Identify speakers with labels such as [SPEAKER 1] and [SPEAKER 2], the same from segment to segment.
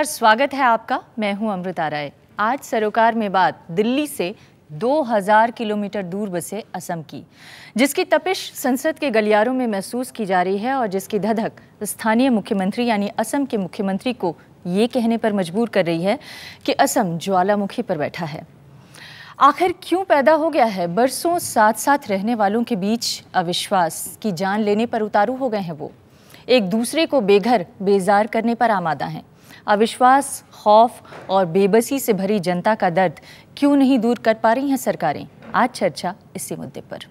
[SPEAKER 1] नमस्कार स्वागत है आपका मैं हूं अमृता राय आज सरोकार में बात दिल्ली से 2000 किलोमीटर दूर बसे असम की जिसकी तपिश संसद के गलियारों में महसूस की जा रही है और जिसकी धधक स्थानीय मुख्यमंत्री यानी असम के मुख्यमंत्री को ये कहने पर मजबूर कर रही है कि असम ज्वालामुखी पर बैठा है आखिर क्यों पैदा हो गया है बरसों साथ साथ रहने वालों के बीच अविश्वास की जान लेने पर उतारू हो गए हैं वो एक दूसरे को बेघर बेजार करने पर आमादा हैं अविश्वास खौफ और बेबसी से भरी जनता का दर्द क्यों नहीं दूर कर पा रही हैं सरकारें आज चर्चा इसी मुद्दे पर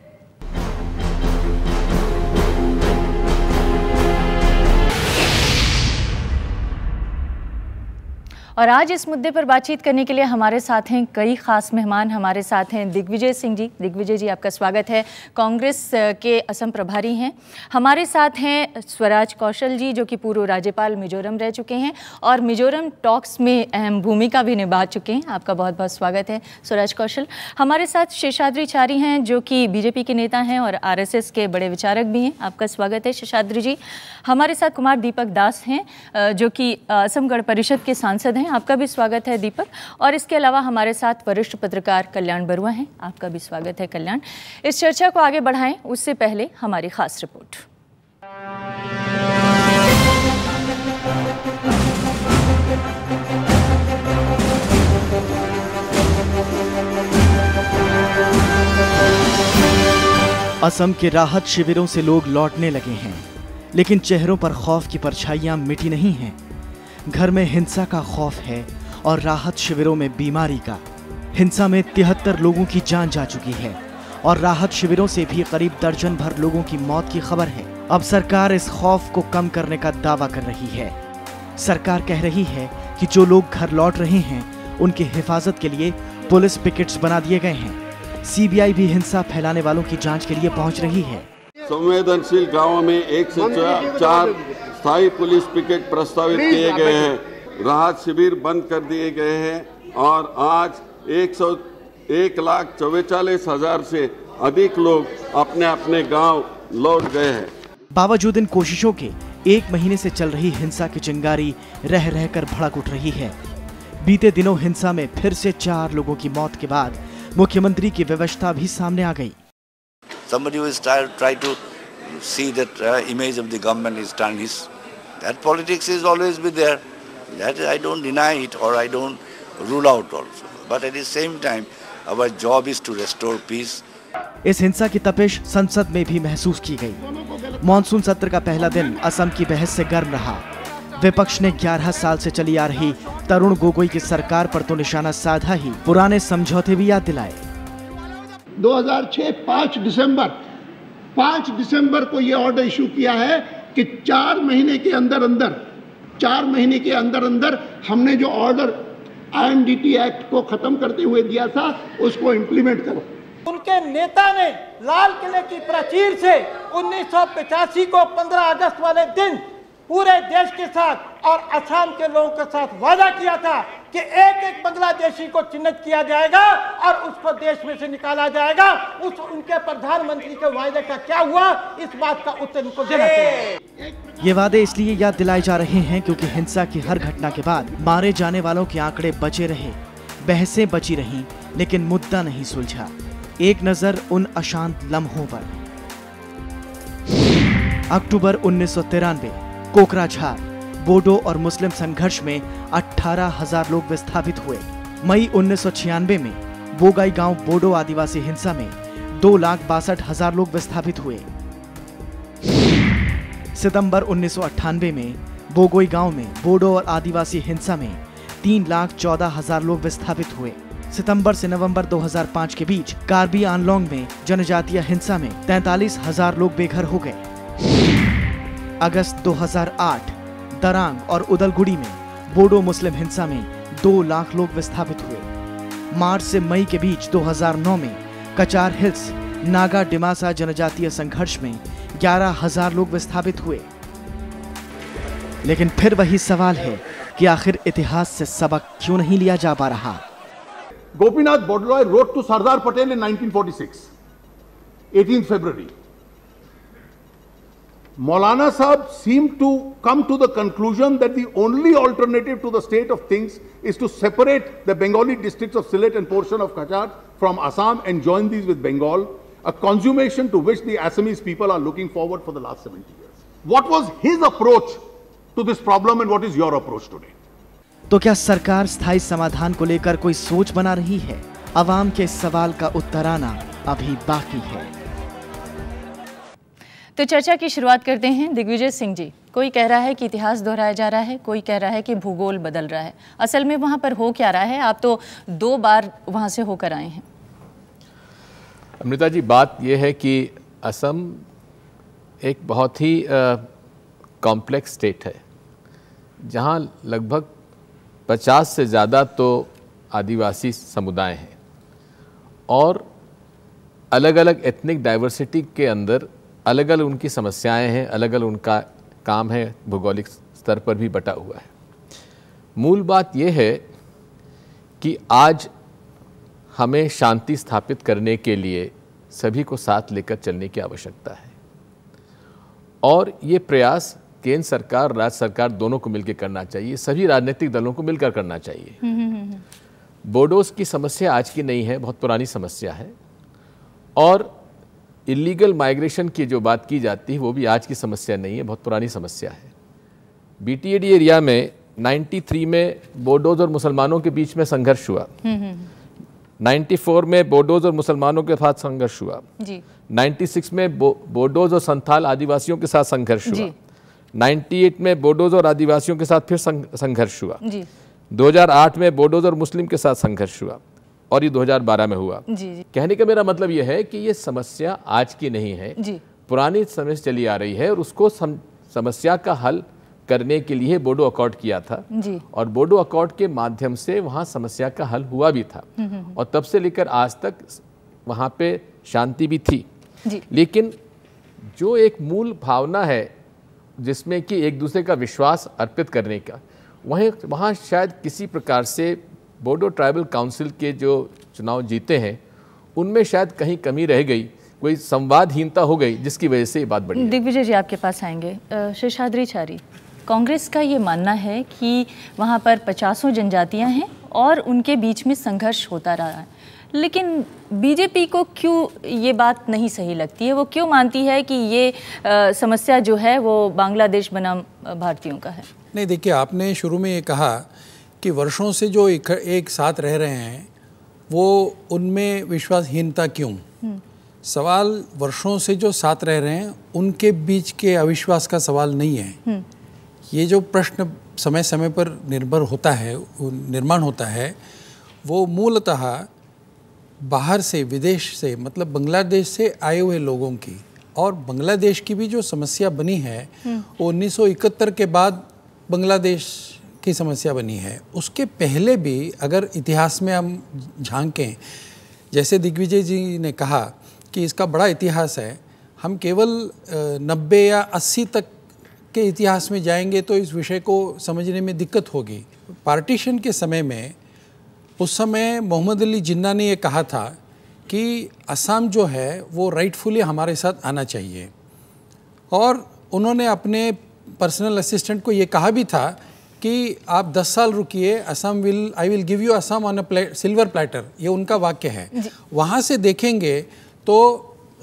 [SPEAKER 1] और आज इस मुद्दे पर बातचीत करने के लिए हमारे साथ हैं कई खास मेहमान हमारे साथ हैं दिग्विजय सिंह जी दिग्विजय जी आपका स्वागत है कांग्रेस के असम प्रभारी हैं हमारे साथ हैं स्वराज कौशल जी जो कि पूर्व राज्यपाल मिजोरम रह चुके हैं और मिजोरम टॉक्स में अहम भूमिका भी निभा चुके हैं आपका बहुत बहुत स्वागत है स्वराज कौशल हमारे साथ शेषाद्री चारी हैं जो कि बीजेपी के नेता हैं और आर के बड़े विचारक भी हैं आपका स्वागत है शेषाद्री जी हमारे साथ कुमार दीपक दास हैं जो कि असम गण परिषद के सांसद हैं आपका भी स्वागत है दीपक और इसके अलावा हमारे साथ वरिष्ठ पत्रकार कल्याण बरुआ हैं आपका भी स्वागत है कल्याण इस चर्चा को आगे बढ़ाएं उससे पहले हमारी खास रिपोर्ट
[SPEAKER 2] असम के राहत शिविरों से लोग लौटने लगे हैं लेकिन चेहरों पर खौफ की परछाइयां मिटी नहीं हैं घर में हिंसा का खौफ है और राहत शिविरों में बीमारी का हिंसा में तिहत्तर लोगों की जान जा चुकी है और राहत शिविरों से भी करीब दर्जन भर लोगों की मौत की खबर है अब सरकार इस खौफ को कम करने का दावा कर रही है सरकार कह रही है कि जो लोग घर लौट रहे हैं उनकी हिफाजत के लिए पुलिस पिकेट्स बना दिए गए हैं सीबीआई भी हिंसा फैलाने वालों की जांच के लिए पहुंच रही है
[SPEAKER 3] संवेदनशील गाँव में एक से चार स्थायी पुलिस पिकेट प्रस्तावित किए गए हैं राहत शिविर बंद कर दिए गए हैं और आज एक सौ एक लाख चौवेचालीस हजार से अधिक लोग अपने अपने गांव लौट गए हैं
[SPEAKER 2] बावजूद इन कोशिशों के एक महीने से चल रही हिंसा की चिंगारी रह रह कर भड़क उठ रही है बीते दिनों हिंसा में फिर से चार लोगों की मौत के बाद मुख्यमंत्री की व्यवस्था भी सामने आ गई
[SPEAKER 3] Somebody who is try, try to see that uh, image of the government is tarnished. That politics is always be there. That I don't deny it or I don't rule out also. But at the same time, our job is to restore
[SPEAKER 2] peace. इस हिंसा की तपिश संसद में भी महसूस की गई। मानसून सत्र का पहला दिन असम की बहस से गर्म रहा विपक्ष ने 11 साल से चली आ रही तरुण गोगोई की सरकार पर तो निशाना साधा ही पुराने समझौते भी याद दिलाए
[SPEAKER 4] 2006 5 दिसंबर पांच दिसंबर को यह ऑर्डर इशू किया है
[SPEAKER 5] कि चार महीने के अंदर अंदर चार महीने के अंदर अंदर हमने जो ऑर्डर
[SPEAKER 3] आई एक्ट को खत्म करते हुए दिया था उसको इम्प्लीमेंट करो
[SPEAKER 4] उनके नेता ने लाल किले की प्राचीर से उन्नीस को 15 अगस्त वाले दिन पूरे देश के साथ और असम के लोगों के साथ वादा किया था कि एक एक बांग्लादेशी को चिन्हित किया जाएगा और उसको देश में से निकाला जाएगा
[SPEAKER 5] उस उनके प्रधानमंत्री के वायदे का क्या हुआ इस बात का उत्तर उनको देना
[SPEAKER 2] ये वादे इसलिए याद दिलाए जा रहे हैं क्योंकि हिंसा की हर घटना के बाद मारे जाने वालों के आंकड़े बचे रहे बहसें बची रही लेकिन मुद्दा नहीं सुलझा एक नजर उन अशांत लम्हों पर अक्टूबर उन्नीस कोकराझार बोडो और मुस्लिम संघर्ष में अठारह हजार लोग विस्थापित हुए मई उन्नीस में बोगाई गांव बोडो आदिवासी हिंसा में दो लाख बासठ हजार लोग विस्थापित हुए सितंबर उन्नीस में बोगोई गांव में बोडो और आदिवासी हिंसा में तीन लाख चौदह हजार लोग विस्थापित हुए सितंबर से नवंबर 2005 के बीच कार्बी आनलोंग में जनजातीय हिंसा में तैतालीस हजार लोग बेघर हो गए अगस्त 2008 दरांग और उदलगुड़ी में बोडो मुस्लिम हिंसा में दो लाख लोग विस्थापित हुए मार्च से मई के बीच 2009 में कचार हिल्स नागा डिमासा जनजातीय संघर्ष में ग्यारह हजार लोग विस्थापित हुए लेकिन फिर वही सवाल है कि आखिर इतिहास से सबक क्यों नहीं लिया जा पा रहा Gopinath Bordoloi road to Sardar Patel in 1946
[SPEAKER 5] 18 February Maulana Saab seemed to come to the conclusion that the only alternative to the state of things is to separate the Bengali districts of Sylhet and portion of Kachar from Assam and join these with Bengal, a consummation to which the Assamese people are looking forward for the last 70 years. What
[SPEAKER 2] was his approach to this problem and what is your approach today? तो क्या सरकार स्थायी समाधान को लेकर कोई सोच बना रही है अवाम के सवाल का उत्तर आना अभी बाकी है
[SPEAKER 1] तो चर्चा की शुरुआत करते हैं दिग्विजय सिंह जी कोई कह रहा है कि इतिहास दोहराया जा रहा है कोई कह रहा है कि भूगोल बदल रहा है असल में वहाँ पर हो क्या रहा है आप तो दो बार वहाँ से होकर आए हैं
[SPEAKER 6] अमृता जी बात यह है कि असम एक बहुत ही कॉम्प्लेक्स स्टेट है जहाँ लगभग 50 से ज़्यादा तो आदिवासी समुदाय हैं और अलग अलग एथनिक डाइवर्सिटी के अंदर अलग अलग उनकी समस्याएं हैं अलग अलग उनका काम है भौगोलिक स्तर पर भी बटा हुआ है मूल बात यह है कि आज हमें शांति स्थापित करने के लिए सभी को साथ लेकर चलने की आवश्यकता है और ये प्रयास केंद्र सरकार राज्य सरकार दोनों को मिलकर करना चाहिए सभी राजनीतिक दलों को मिलकर करना चाहिए
[SPEAKER 7] हम्म, हम्म, हम्म,
[SPEAKER 6] बोडोस की समस्या आज की नहीं है बहुत पुरानी समस्या है और इलीगल माइग्रेशन की जो बात की जाती है वो भी आज की समस्या नहीं है बहुत पुरानी समस्या है बीटीएडी एरिया में 93 में बोडोज और मुसलमानों के बीच में संघर्ष हुआ 94 हम्म, हम्म, हम्म। में बोडोज और मुसलमानों के साथ संघर्ष हुआ जी। 96 में बो, बोडोज और संथाल आदिवासियों के साथ संघर्ष हुआ 98 में बोडोज और आदिवासियों के साथ फिर संघर्ष हुआ जी। 2008 में बोडोज और मुस्लिम के साथ संघर्ष हुआ और ये 2012 में हुआ जी, जी कहने का मेरा मतलब ये है कि ये समस्या आज की नहीं है जी पुरानी समय से चली आ रही है और उसको सम, समस्या का हल करने के लिए बोडो अकॉर्ड किया था जी। और बोडो अकॉर्ड के माध्यम से वहाँ समस्या का हल हुआ भी था हम्म, हम्म, हम्म। और तब से लेकर आज तक वहाँ पे शांति भी थी जी। लेकिन जो एक मूल भावना है जिसमें कि एक दूसरे का विश्वास अर्पित करने का वहीं वहाँ शायद किसी प्रकार से बोडो ट्राइबल काउंसिल के जो चुनाव जीते हैं उनमें शायद कहीं कमी रह गई कोई संवादहीनता हो गई जिसकी वजह से ये बात बढ़ी
[SPEAKER 1] दिग्विजय जी आपके पास आएंगे शेषाद्री चारी कांग्रेस का ये मानना है कि वहाँ पर पचासों जनजातियाँ हैं और उनके बीच में संघर्ष होता रहा है लेकिन बीजेपी को क्यों ये बात नहीं सही लगती है वो क्यों मानती है कि ये आ, समस्या जो है वो बांग्लादेश बनाम भारतीयों का है
[SPEAKER 4] नहीं देखिए आपने शुरू में ये कहा कि वर्षों से जो एक, एक साथ रह रहे हैं वो उनमें विश्वासहीनता क्यों हम्म। सवाल वर्षों से जो साथ रह रहे हैं उनके बीच के अविश्वास का सवाल नहीं है हम्म। ये जो प्रश्न समय समय पर निर्भर होता है निर्माण होता है वो मूलतः बाहर से विदेश से मतलब बांग्लादेश से आए हुए लोगों की और बांग्लादेश की भी जो समस्या बनी है हम्म। वो 1971 के बाद बांग्लादेश की समस्या बनी है उसके पहले भी अगर इतिहास में हम झांकें जैसे दिग्विजय जी ने कहा कि इसका बड़ा इतिहास है हम केवल नब्बे या अस्सी तक के इतिहास में जाएंगे तो इस विषय को समझने में दिक्कत होगी पार्टीशन के समय में उस समय मोहम्मद अली जिन्ना ने ये कहा था कि असम जो है वो राइटफुली हमारे साथ आना चाहिए और उन्होंने अपने पर्सनल असिस्टेंट को ये कहा भी था कि आप 10 साल रुकिए Assam will I will give you Assam on a silver platter ये उनका वाक्य है वहाँ से देखेंगे तो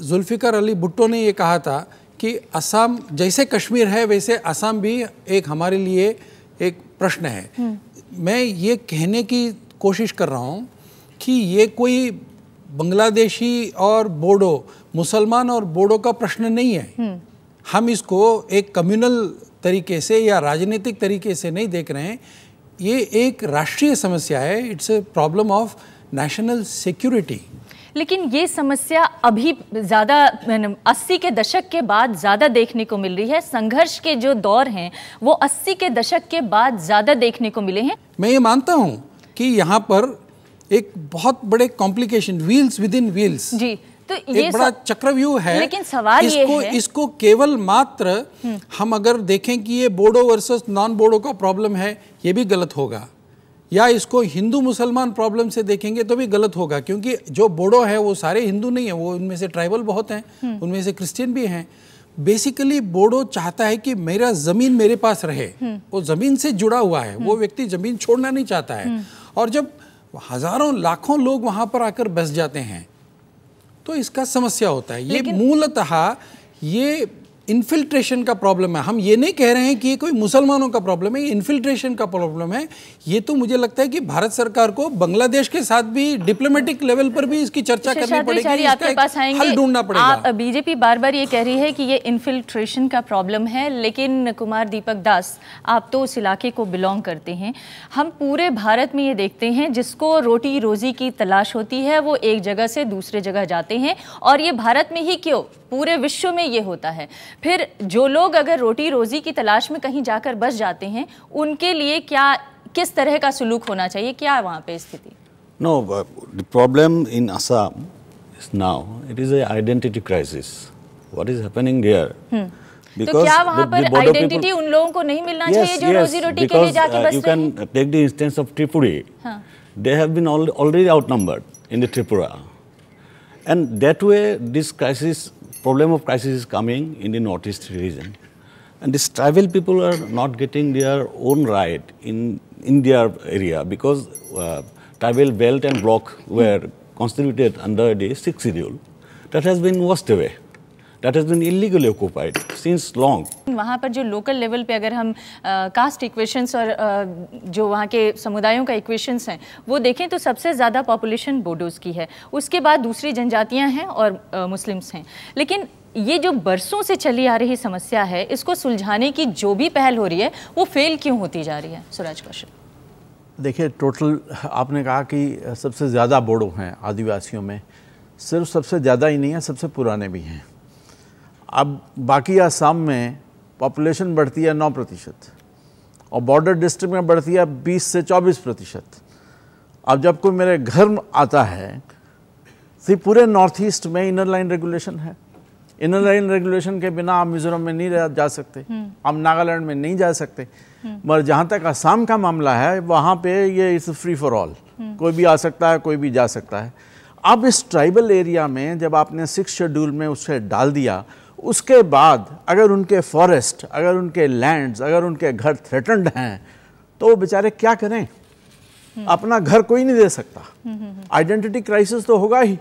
[SPEAKER 4] जुल्फ़िकर अली भुट्टो ने ये कहा था कि असम जैसे कश्मीर है वैसे असम भी एक हमारे लिए एक प्रश्न है
[SPEAKER 7] हम्म।
[SPEAKER 4] मैं ये कहने की कोशिश कर रहा हूँ कि ये कोई बांग्लादेशी और बोडो मुसलमान और बोडो का प्रश्न नहीं है हम्म। हम इसको एक कम्युनल तरीके से या राजनीतिक तरीके से नहीं देख रहे हैं ये एक राष्ट्रीय समस्या है it's a problem of national security
[SPEAKER 1] लेकिन ये समस्या अभी ज़्यादा अस्सी के दशक के बाद ज़्यादा देखने को मिल रही है संघर्ष के जो दौर हैं वो अस्सी के दशक के बाद ज़्यादा देखने को मिले हैं
[SPEAKER 4] मैं ये मानता हूँ कि यहाँ पर एक बहुत बड़े complication wheels within wheels
[SPEAKER 1] जी तो ये बड़ा
[SPEAKER 4] चक्रव्यूह है लेकिन सवाल इसको, ये है इसको केवल मात्र हम्म। हम अगर देखें कि ये बोडो वर्सेस नॉन बोडो का प्रॉब्लम है ये भी गलत होगा या इसको हिंदू मुसलमान प्रॉब्लम से देखेंगे तो भी गलत होगा क्योंकि जो बोडो है वो सारे हिंदू नहीं है वो उनमें से ट्राइबल बहुत हैं हम्म। उनमें से क्रिश्चियन भी हैं बेसिकली बोडो चाहता है कि मेरा ज़मीन मेरे पास रहे हम्म। वो ज़मीन से जुड़ा हुआ है वो व्यक्ति ज़मीन छोड़ना नहीं चाहता है और जब हज़ारों लाखों लोग वहां पर आकर बस जाते हैं तो इसका समस्या होता है ये मूलतः ये इन्फिल्ट्रेशन का प्रॉब्लम है हम ये नहीं कह रहे हैं कि ये कोई मुसलमानों का प्रॉब्लम है ये इन्फिल्ट्रेशन का प्रॉब्लम है ये तो मुझे लगता है कि भारत सरकार को बांग्लादेश के साथ भी डिप्लोमेटिक लेवल पर भी इसकी चर्चा अच्छा, करनी पड़ेगी आपके पास
[SPEAKER 1] हल ढूंढना पड़ेगा बीजेपी बार बार ये कह रही है कि ये इन्फिल्ट्रेशन का प्रॉब्लम है लेकिन कुमार दीपक दास आप तो उस इलाके को बिलोंग करते हैं हम पूरे भारत में ये देखते हैं जिसको रोटी रोजी की तलाश होती है वो एक जगह से दूसरे जगह जाते हैं और ये भारत में ही क्यों पूरे विश्व में ये होता है फिर जो लोग अगर रोटी रोज़ी की तलाश में कहीं जाकर बस जाते हैं उनके लिए क्या किस तरह का सलूक होना चाहिए क्या वहाँ पे स्थिति
[SPEAKER 3] no problem in Assam is now it is a identity crisis what is happening hmm.
[SPEAKER 1] तो Because तो क्या वहाँ पर आइडेंटिटी उन लोगों को नहीं मिलना yes, चाहिए जो yes, रोजी रोटी के लिए जाके बस you can
[SPEAKER 3] take the instance of Tripuri they have been already outnumbered in the Tripura and that way this crisis problem of crisis is coming in the northeast region. And these tribal people are not getting their own right in, in their area because uh, tribal belt and block were constituted under the sixth schedule. That has been washed away. that has been illegally occupied since long.
[SPEAKER 1] वहाँ पर जो local level पे अगर हम caste equations और जो वहाँ के समुदायों का equations हैं वो देखें तो सबसे ज़्यादा population बोडोज़ की है उसके बाद दूसरी जनजातियाँ हैं और मुस्लिम्स हैं लेकिन ये जो बरसों से चली आ रही समस्या है इसको सुलझाने की जो भी पहल हो रही है वो फेल क्यों होती जा रही है सुराज कौशल
[SPEAKER 5] देखिए टोटल आपने कहा कि सबसे ज़्यादा बोडो हैं आदिवासियों में सिर्फ सबसे ज़्यादा ही नहीं है सबसे पुराने भी हैं अब बाकी आसाम में पॉपुलेशन बढ़ती है नौ प्रतिशत और बॉर्डर डिस्ट्रिक्ट में बढ़ती है बीस से चौबीस प्रतिशत अब जब कोई मेरे घर आता है तो पूरे नॉर्थ ईस्ट में इनर लाइन रेगुलेशन है इनर लाइन रेगुलेशन के बिना आप मिजोरम में नहीं जा सकते हम्म। आप नागालैंड में नहीं जा सकते हम्म। मगर जहाँ तक आसाम का मामला है वहाँ पे ये इट्स फ्री फॉर ऑल कोई भी आ सकता है कोई भी जा सकता है अब इस ट्राइबल एरिया में जब आपने सिक्स शेड्यूल में उसे डाल दिया उसके बाद अगर उनके फॉरेस्ट अगर उनके लैंड्स अगर उनके घर थ्रेटन्ड हैं तो वो बेचारे क्या करें हम्म। अपना घर कोई नहीं दे सकता आइडेंटिटी हम्म, क्राइसिस हम्म, तो होगा ही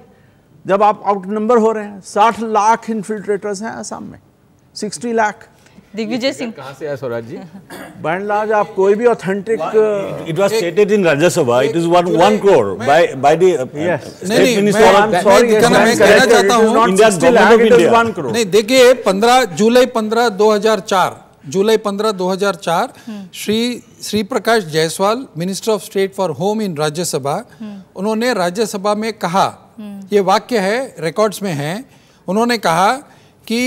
[SPEAKER 5] जब आप आउट नंबर हो रहे हैं साठ लाख इन्फिल्ट्रेटर्स हैं असम में सिक्सटी लाख दिग्विजय
[SPEAKER 1] सिंह कहाँ से
[SPEAKER 3] है स्वराज जी बैंड लाज आप कोई भी authentic it was stated in Rajya Sabha it is one one crore by by the state minister I am sorry मैं कहना चाहता हूं India government it is one crore नहीं
[SPEAKER 4] देखिए 15 जुलाई 15 2004 जुलाई 15 2004 हम्म। Shri Shri Prakash Jaiswal minister of state for home in Rajya Sabha उन्होंने राज्यसभा में कहा हम्म। ये वाक्य है रिकॉर्ड्स में है उन्होंने कहा कि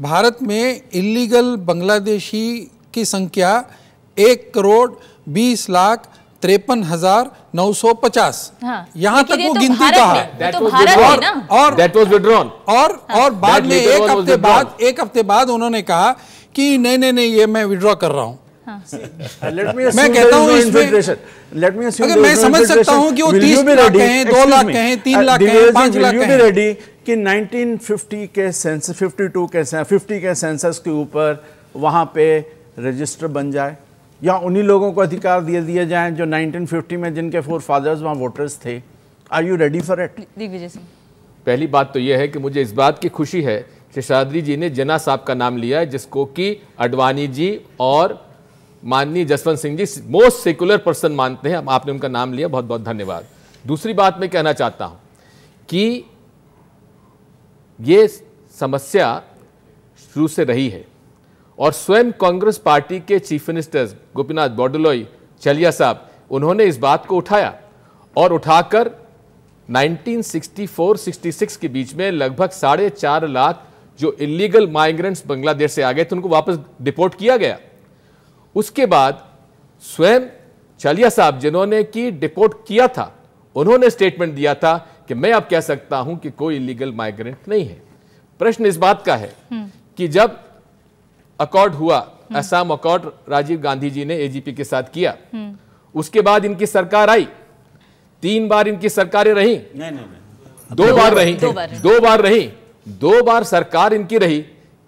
[SPEAKER 4] भारत में इलीगल बांग्लादेशी की संख्या एक करोड़ बीस लाख तिरपन हजार नौ सौ पचास
[SPEAKER 7] हाँ, यहाँ तक वो तो गिनती का है तो और
[SPEAKER 4] विड्रॉन और हाँ। और बाद में एक हफ्ते बाद एक हफ्ते बाद उन्होंने कहा कि नहीं नहीं नहीं ये मैं विड्रॉ कर रहा हूँ हाँ। uh, मैं कहता हूँ मैं समझ सकता हूँ कि वो तीस लाख कहें दो लाख कहें तीन uh, लाख कहें पांच लाख कहें
[SPEAKER 5] कि 1950 के सेंस 52 के 50 के सेंसस के ऊपर वहाँ पे रजिस्टर बन जाए या उन्हीं लोगों को अधिकार दिए दिए जाएं जो 1950 में जिनके फोर फादर्स वहाँ वोटर्स थे are you ready for it
[SPEAKER 1] Digvijay Singh
[SPEAKER 6] पहली बात तो यह है कि मुझे इस बात की खुशी है शेषाद्री जी ने जना साहब का नाम लिया है जिसको कि अडवाणी जी और माननीय Jaswant Singh ji most secular person मानते हैं आपने उनका नाम लिया बहुत बहुत धन्यवाद दूसरी बात मैं कहना चाहता हूँ कि ये समस्या शुरू से रही है और स्वयं कांग्रेस पार्टी के चीफ मिनिस्टर्स गोपीनाथ बॉडोलोई चलिया साहब उन्होंने इस बात को उठाया और उठाकर 1964-66 के बीच में लगभग साढ़े चार लाख जो इलीगल माइग्रेंट्स बांग्लादेश से आ गए थे उनको वापस डिपोर्ट किया गया उसके बाद स्वयं चलिया साहब जिन्होंने की डिपोर्ट किया था उन्होंने स्टेटमेंट दिया था कि मैं अब कह सकता हूं कि कोई इलीगल माइग्रेंट नहीं है प्रश्न इस बात का है हम्म। कि जब अकॉर्ड हुआ असम हम्म। अकॉर्ड राजीव गांधी जी ने एजीपी के साथ किया हम्म। उसके बाद इनकी सरकार आई तीन बार इनकी सरकारें रही नहीं, नहीं, नहीं। दो बार रही दो बार, दो बार रही दो बार सरकार इनकी रही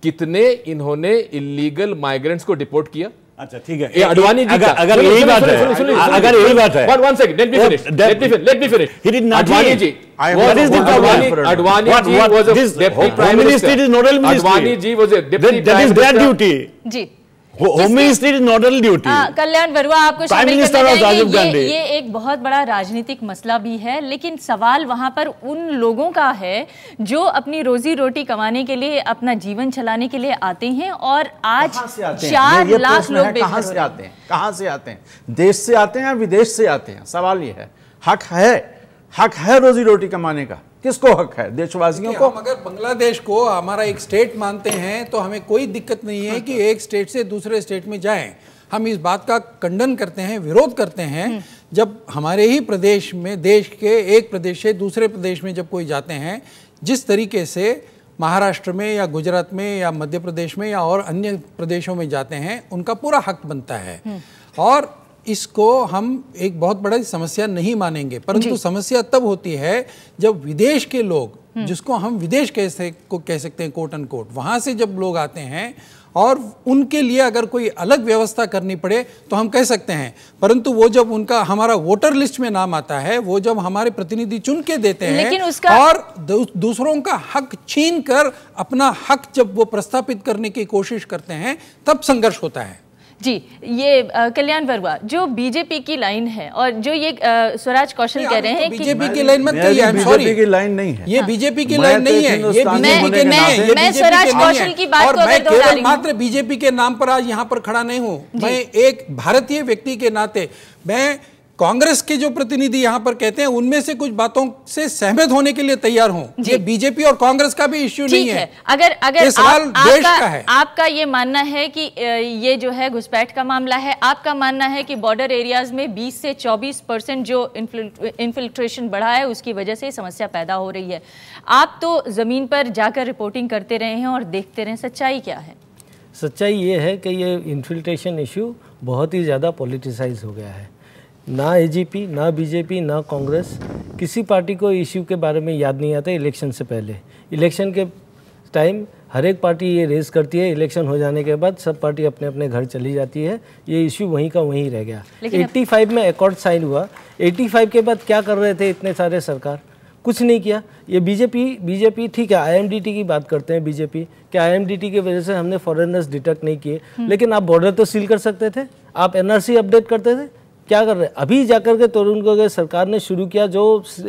[SPEAKER 6] कितने इन्होंने इलीगल माइग्रेंट्स को डिपोर्ट किया अच्छा ठीक है ये अडवाणी जी अगर अगर यही बात है अगर यही बात है one one second let me finish let me finish let me finish he did not Advani ji what is the Advani Advani ji was a deputy prime minister home ministry is nodal ministry Advani ji was a deputy prime minister that is their duty
[SPEAKER 1] ji
[SPEAKER 3] home ministry nodal duty
[SPEAKER 1] Kalyan Barua आपको prime minister Rajiv Gandhi ये एक बहुत बड़ा राजनीतिक मसला भी है लेकिन सवाल वहां पर उन लोगों का है जो अपनी रोजी रोटी कमाने के लिए अपना जीवन चलाने के लिए आते हैं और आज चार लाख लोग कहाँ से
[SPEAKER 5] आते हैं कहाँ से आते हैं देश से आते हैं या विदेश से आते
[SPEAKER 4] हैं सवाल ये है हक है हक है रोजी रोटी कमाने का किसको हक है देशवासियों को अगर बांग्लादेश को हमारा एक स्टेट मानते हैं तो हमें कोई दिक्कत नहीं है कि एक स्टेट से दूसरे स्टेट में जाएं हम इस बात का खंडन करते हैं विरोध करते हैं हम्म। जब हमारे ही प्रदेश में देश के एक प्रदेश से दूसरे प्रदेश में जब कोई जाते हैं जिस तरीके से महाराष्ट्र में या गुजरात में या मध्य प्रदेश में या और अन्य प्रदेशों में जाते हैं उनका पूरा हक बनता है हम्म। और इसको हम एक बहुत बड़ा समस्या नहीं मानेंगे परंतु समस्या तब होती है जब विदेश के लोग हम्म। जिसको हम विदेश कैसे को कह सकते हैं कोट एंड कोट वहां से जब लोग आते हैं और उनके लिए अगर कोई अलग व्यवस्था करनी पड़े तो हम कह सकते हैं परंतु वो जब उनका हमारा वोटर लिस्ट में नाम आता है वो जब हमारे प्रतिनिधि चुन के देते हैं और दूसरों का हक छीन कर अपना हक जब वो प्रस्थापित करने की कोशिश करते हैं तब संघर्ष होता है
[SPEAKER 1] जी ये कल्याण वर्मा जो बीजेपी की लाइन है और जो ये स्वराज कौशल कह रहे तो हैं तो बीजेपी की लाइन मत कहिए बीजेपी
[SPEAKER 4] की लाइन नहीं है ये बीजेपी हाँ। की लाइन तो नहीं है ये बीजेपी नहीं मैं स्वराज कौशल की बात मात्र बीजेपी के नाम पर आज यहाँ पर खड़ा नहीं हूँ मैं एक भारतीय व्यक्ति के नाते मैं कांग्रेस के जो प्रतिनिधि यहाँ पर कहते हैं उनमें से कुछ बातों से सहमत होने के लिए तैयार हों ये बीजेपी और कांग्रेस का भी इश्यू नहीं है, है।
[SPEAKER 1] अगर अगर सवाल देश का है आपका ये मानना है कि ये जो है घुसपैठ का मामला है आपका मानना है कि बॉर्डर एरियाज में 20 से 24 परसेंट जो इन्फिल्ट्रेशन बढ़ा है उसकी वजह से समस्या पैदा हो रही है आप तो जमीन पर जाकर रिपोर्टिंग करते रहे हैं और देखते रहे सच्चाई क्या है
[SPEAKER 8] सच्चाई ये है कि ये इन्फिल्ट्रेशन इश्यू बहुत ही ज़्यादा पॉलिटिसाइज हो गया है ना एजीपी ना बीजेपी ना कांग्रेस किसी पार्टी को इश्यू के बारे में याद नहीं आता इलेक्शन से पहले इलेक्शन के टाइम हर एक पार्टी ये रेस करती है इलेक्शन हो जाने के बाद सब पार्टी अपने अपने घर चली जाती है ये इश्यू वहीं का वहीं रह गया 85 में अकॉर्ड साइन हुआ 85 के बाद क्या कर रहे थे इतने सारे सरकार कुछ नहीं किया ये बीजेपी बीजेपी ठीक है आई की बात करते हैं बीजेपी कि आई की वजह से हमने फॉरनर्स डिटेक्ट नहीं किए हम्म। लेकिन आप बॉर्डर तो सील कर सकते थे आप एनआरसी अपडेट करते थे क्या कर रहे हैं अभी जाकर के तरुण गोगे सरकार ने शुरू किया जो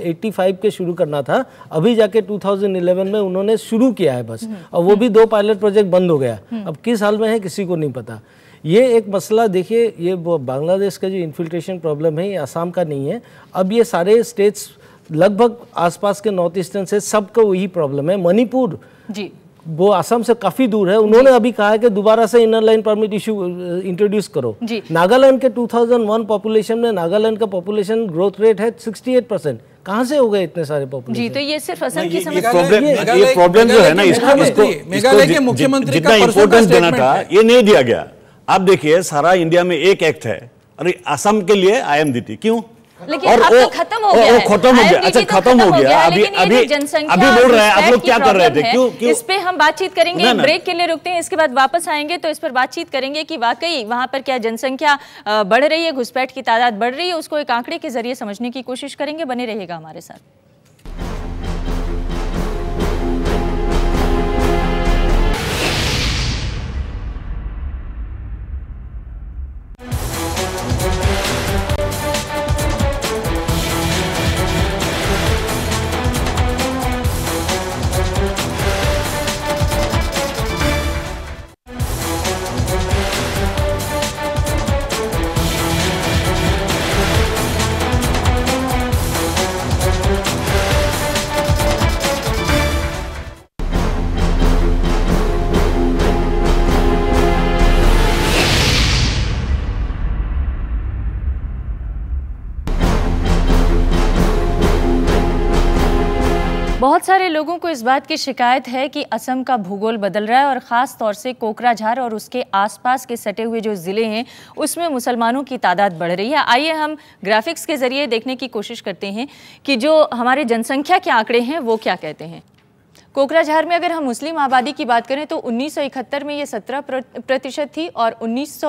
[SPEAKER 8] 85 के शुरू करना था अभी जाके 2011 में उन्होंने शुरू किया है बस और हम्म। वो भी दो पायलट प्रोजेक्ट बंद हो गया हम्म। अब किस हाल में है किसी को नहीं पता ये एक मसला देखिए ये बांग्लादेश का जो इन्फिल्ट्रेशन प्रॉब्लम है ये आसाम का नहीं है अब ये सारे स्टेट्स लगभग आसपास के नॉर्थ ईस्टर्न से सबका वही प्रॉब्लम है मणिपुर जी वो असम से काफी दूर है उन्होंने अभी कहा है कि दोबारा से inner line permit issue introduce करो नागालैंड के 2001 पॉपुलेशन में नागालैंड का पॉपुलेशन ग्रोथ रेट है 68 परसेंट कहाँ से हो गए इतने सारे पॉपुलेशन जी
[SPEAKER 1] तो ये सिर्फ असम की समस्या ये प्रॉब्लम
[SPEAKER 4] जो है ना इसका इसको मेघालय के मुख्यमंत्री जितना इम्पोर्टेंस देना था
[SPEAKER 3] ये नहीं दिया गया आप देखिए सारा इंडिया में एक एक्ट है अरे असम के लिए आई क्यों
[SPEAKER 1] लेकिन और तो खत्म हो गया अच्छा, तो खत्म हो गया अच्छा खत्म हो गया अभी अभी अभी बोल रहे हैं आप लोग क्या कर रहे थे क्यों क्यों इस पे हम बातचीत करेंगे ब्रेक के लिए रुकते हैं इसके बाद वापस आएंगे तो इस पर बातचीत करेंगे कि वाकई वहां पर क्या जनसंख्या बढ़ रही है घुसपैठ की तादाद बढ़ रही है उसको एक आंकड़े के जरिए समझने की कोशिश करेंगे बने रहेगा हमारे साथ इस बात की शिकायत है कि असम का भूगोल बदल रहा है और ख़ास तौर से कोकराझार और उसके आसपास के सटे हुए जो ज़िले हैं उसमें मुसलमानों की तादाद बढ़ रही है आइए हम ग्राफिक्स के ज़रिए देखने की कोशिश करते हैं कि जो हमारे जनसंख्या के आंकड़े हैं वो क्या कहते हैं कोकराझार में अगर हम मुस्लिम आबादी की बात करें तो 1971 में ये 17 प्रतिशत थी और उन्नीस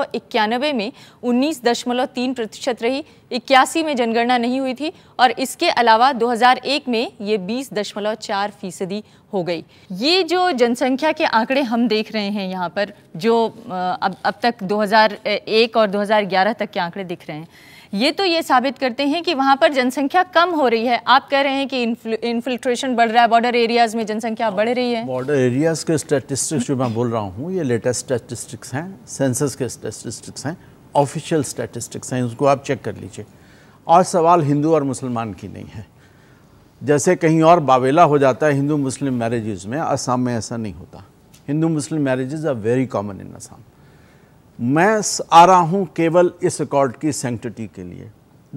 [SPEAKER 1] में तीन प्रतिशत रही इक्यासी में जनगणना नहीं हुई थी और इसके अलावा 2001 में ये 20.4 फीसदी हो गई ये जो जनसंख्या के आंकड़े हम देख रहे हैं यहाँ पर जो अब अब तक 2001 और 2011 तक के आंकड़े दिख रहे हैं ये तो ये साबित करते हैं कि वहाँ पर जनसंख्या कम हो रही है आप कह रहे हैं कि इन्फिल्ट्रेशन बढ़ रहा है बॉर्डर एरियाज में जनसंख्या बढ़ रही है बॉर्डर
[SPEAKER 5] एरियाज के स्टैटिस्टिक्स जो मैं बोल रहा हूँ ये लेटेस्ट स्टैटिस्टिक्स हैं सेंसस के स्टैटिस्टिक्स हैं ऑफिशियल स्टैटिस्टिक्स हैं उसको आप चेक कर लीजिए और सवाल हिंदू और मुसलमान की नहीं है जैसे कहीं और बावेला हो जाता है हिंदू मुस्लिम मैरिज़ में असम में ऐसा नहीं होता Hindu Muslim marriages are very common in Assam मैं आ रहा हूं केवल इस अकॉर्ड की सेंटिटी के लिए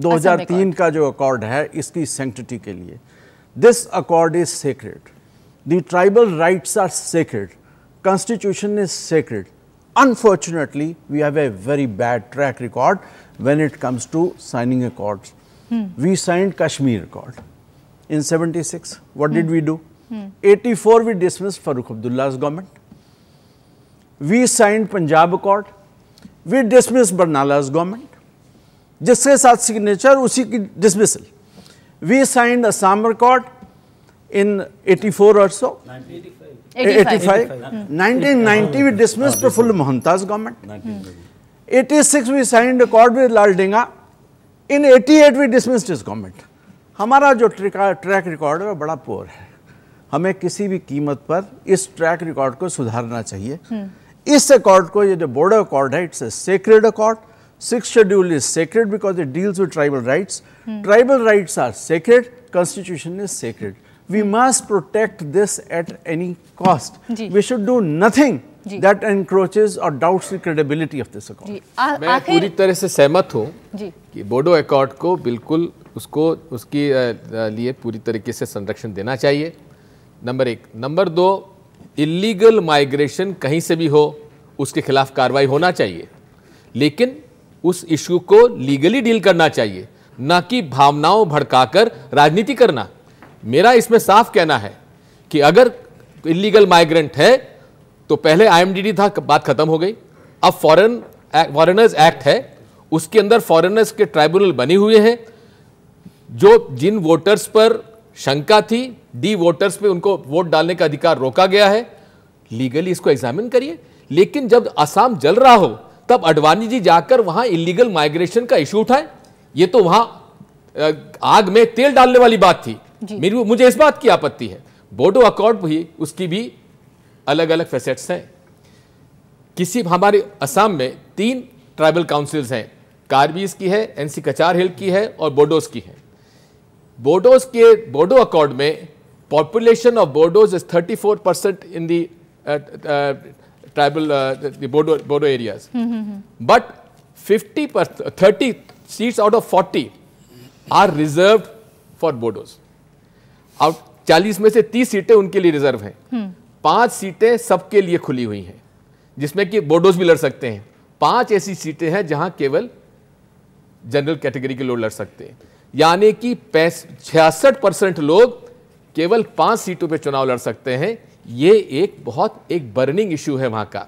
[SPEAKER 5] 2003 का जो अकॉर्ड है इसकी सेंटिटी के लिए this accord is sacred the tribal rights are sacred constitution is sacred unfortunately we have a very bad track record when it comes to signing accord we signed Kashmir accord in 76 six what did we do eighty four we dismiss Farooq Abdullah's government we signed Punjab accord we dismiss Barnala's government जिसके साथ signature उसी की dismissal we signed Assam record in 84 और सो 85 1990 we dismiss Prafulla Mohanta's government 86 we signed record with Lal Denga in 88 we dismiss his government हमारा जो track record है वो बड़ा पुअर है हमें किसी भी कीमत पर इस ट्रैक रिकॉर्ड को सुधारना चाहिए इस अकॉर्ड को ये जो बोर्डर अकॉर्ड है it's a sacred accord six schedule is sacred because it deals with tribal rights tribal rights are sacred constitution is sacred we must protect this at any cost we should do nothing that encroaches और doubts the
[SPEAKER 6] credibility of this
[SPEAKER 7] accord मैं पूरी तरह
[SPEAKER 6] से सहमत हूं कि Bodo accord को बिल्कुल उसको उसकी लिए पूरी तरीके से संरक्षण देना चाहिए नंबर एक नंबर दो इलीगल माइग्रेशन कहीं से भी हो उसके खिलाफ कार्रवाई होना चाहिए लेकिन उस इशू को लीगली डील करना चाहिए ना कि भावनाओं भड़काकर राजनीति करना मेरा इसमें साफ कहना है कि अगर इलीगल माइग्रेंट है तो पहले आईएमडीडी था बात खत्म हो गई अब फॉरेन फॉरेनर्स एक्ट है उसके अंदर फॉरेनर्स के ट्राइब्यूनल बने हुए हैं जो जिन वोटर्स पर शंका थी डी वोटर्स पे उनको वोट डालने का अधिकार रोका गया है लीगली इसको एग्जामिन करिए लेकिन जब असम जल रहा हो तब अडवाणी जी जाकर वहां इलीगल माइग्रेशन का इश्यू उठाए ये तो वहां आग में तेल डालने वाली बात थी मेरी मुझे इस बात की आपत्ति है बोडो अकॉर्ड भी उसकी भी अलग अलग फैसेट्स हैं किसी हमारे असम में तीन ट्राइबल काउंसिल्स हैं कार्बीज की है एनसी कचार हिल की है और बोडोस की है बोडोस के बोडो अकॉर्ड में population of Bordeaux is 34% percent in the uh, uh, tribal, uh, the Bordeaux, Bordeaux areas. Mm -hmm. but 50 per, 30 seats out of 40 are reserved for Bordeaux. Out 40 में से 30 सीटें उनके लिए रिजर्व हैं पांच सीटें सबके लिए खुली हुई हैं जिसमें कि बोर्डोज भी लड़ सकते हैं पांच ऐसी सीटें हैं जहां केवल जनरल कैटेगरी के लोग लड़ सकते हैं यानी कि छियासठ परसेंट लोग केवल पांच सीटों पर चुनाव लड़ सकते हैं ये एक बहुत एक बर्निंग इशू है वहाँ का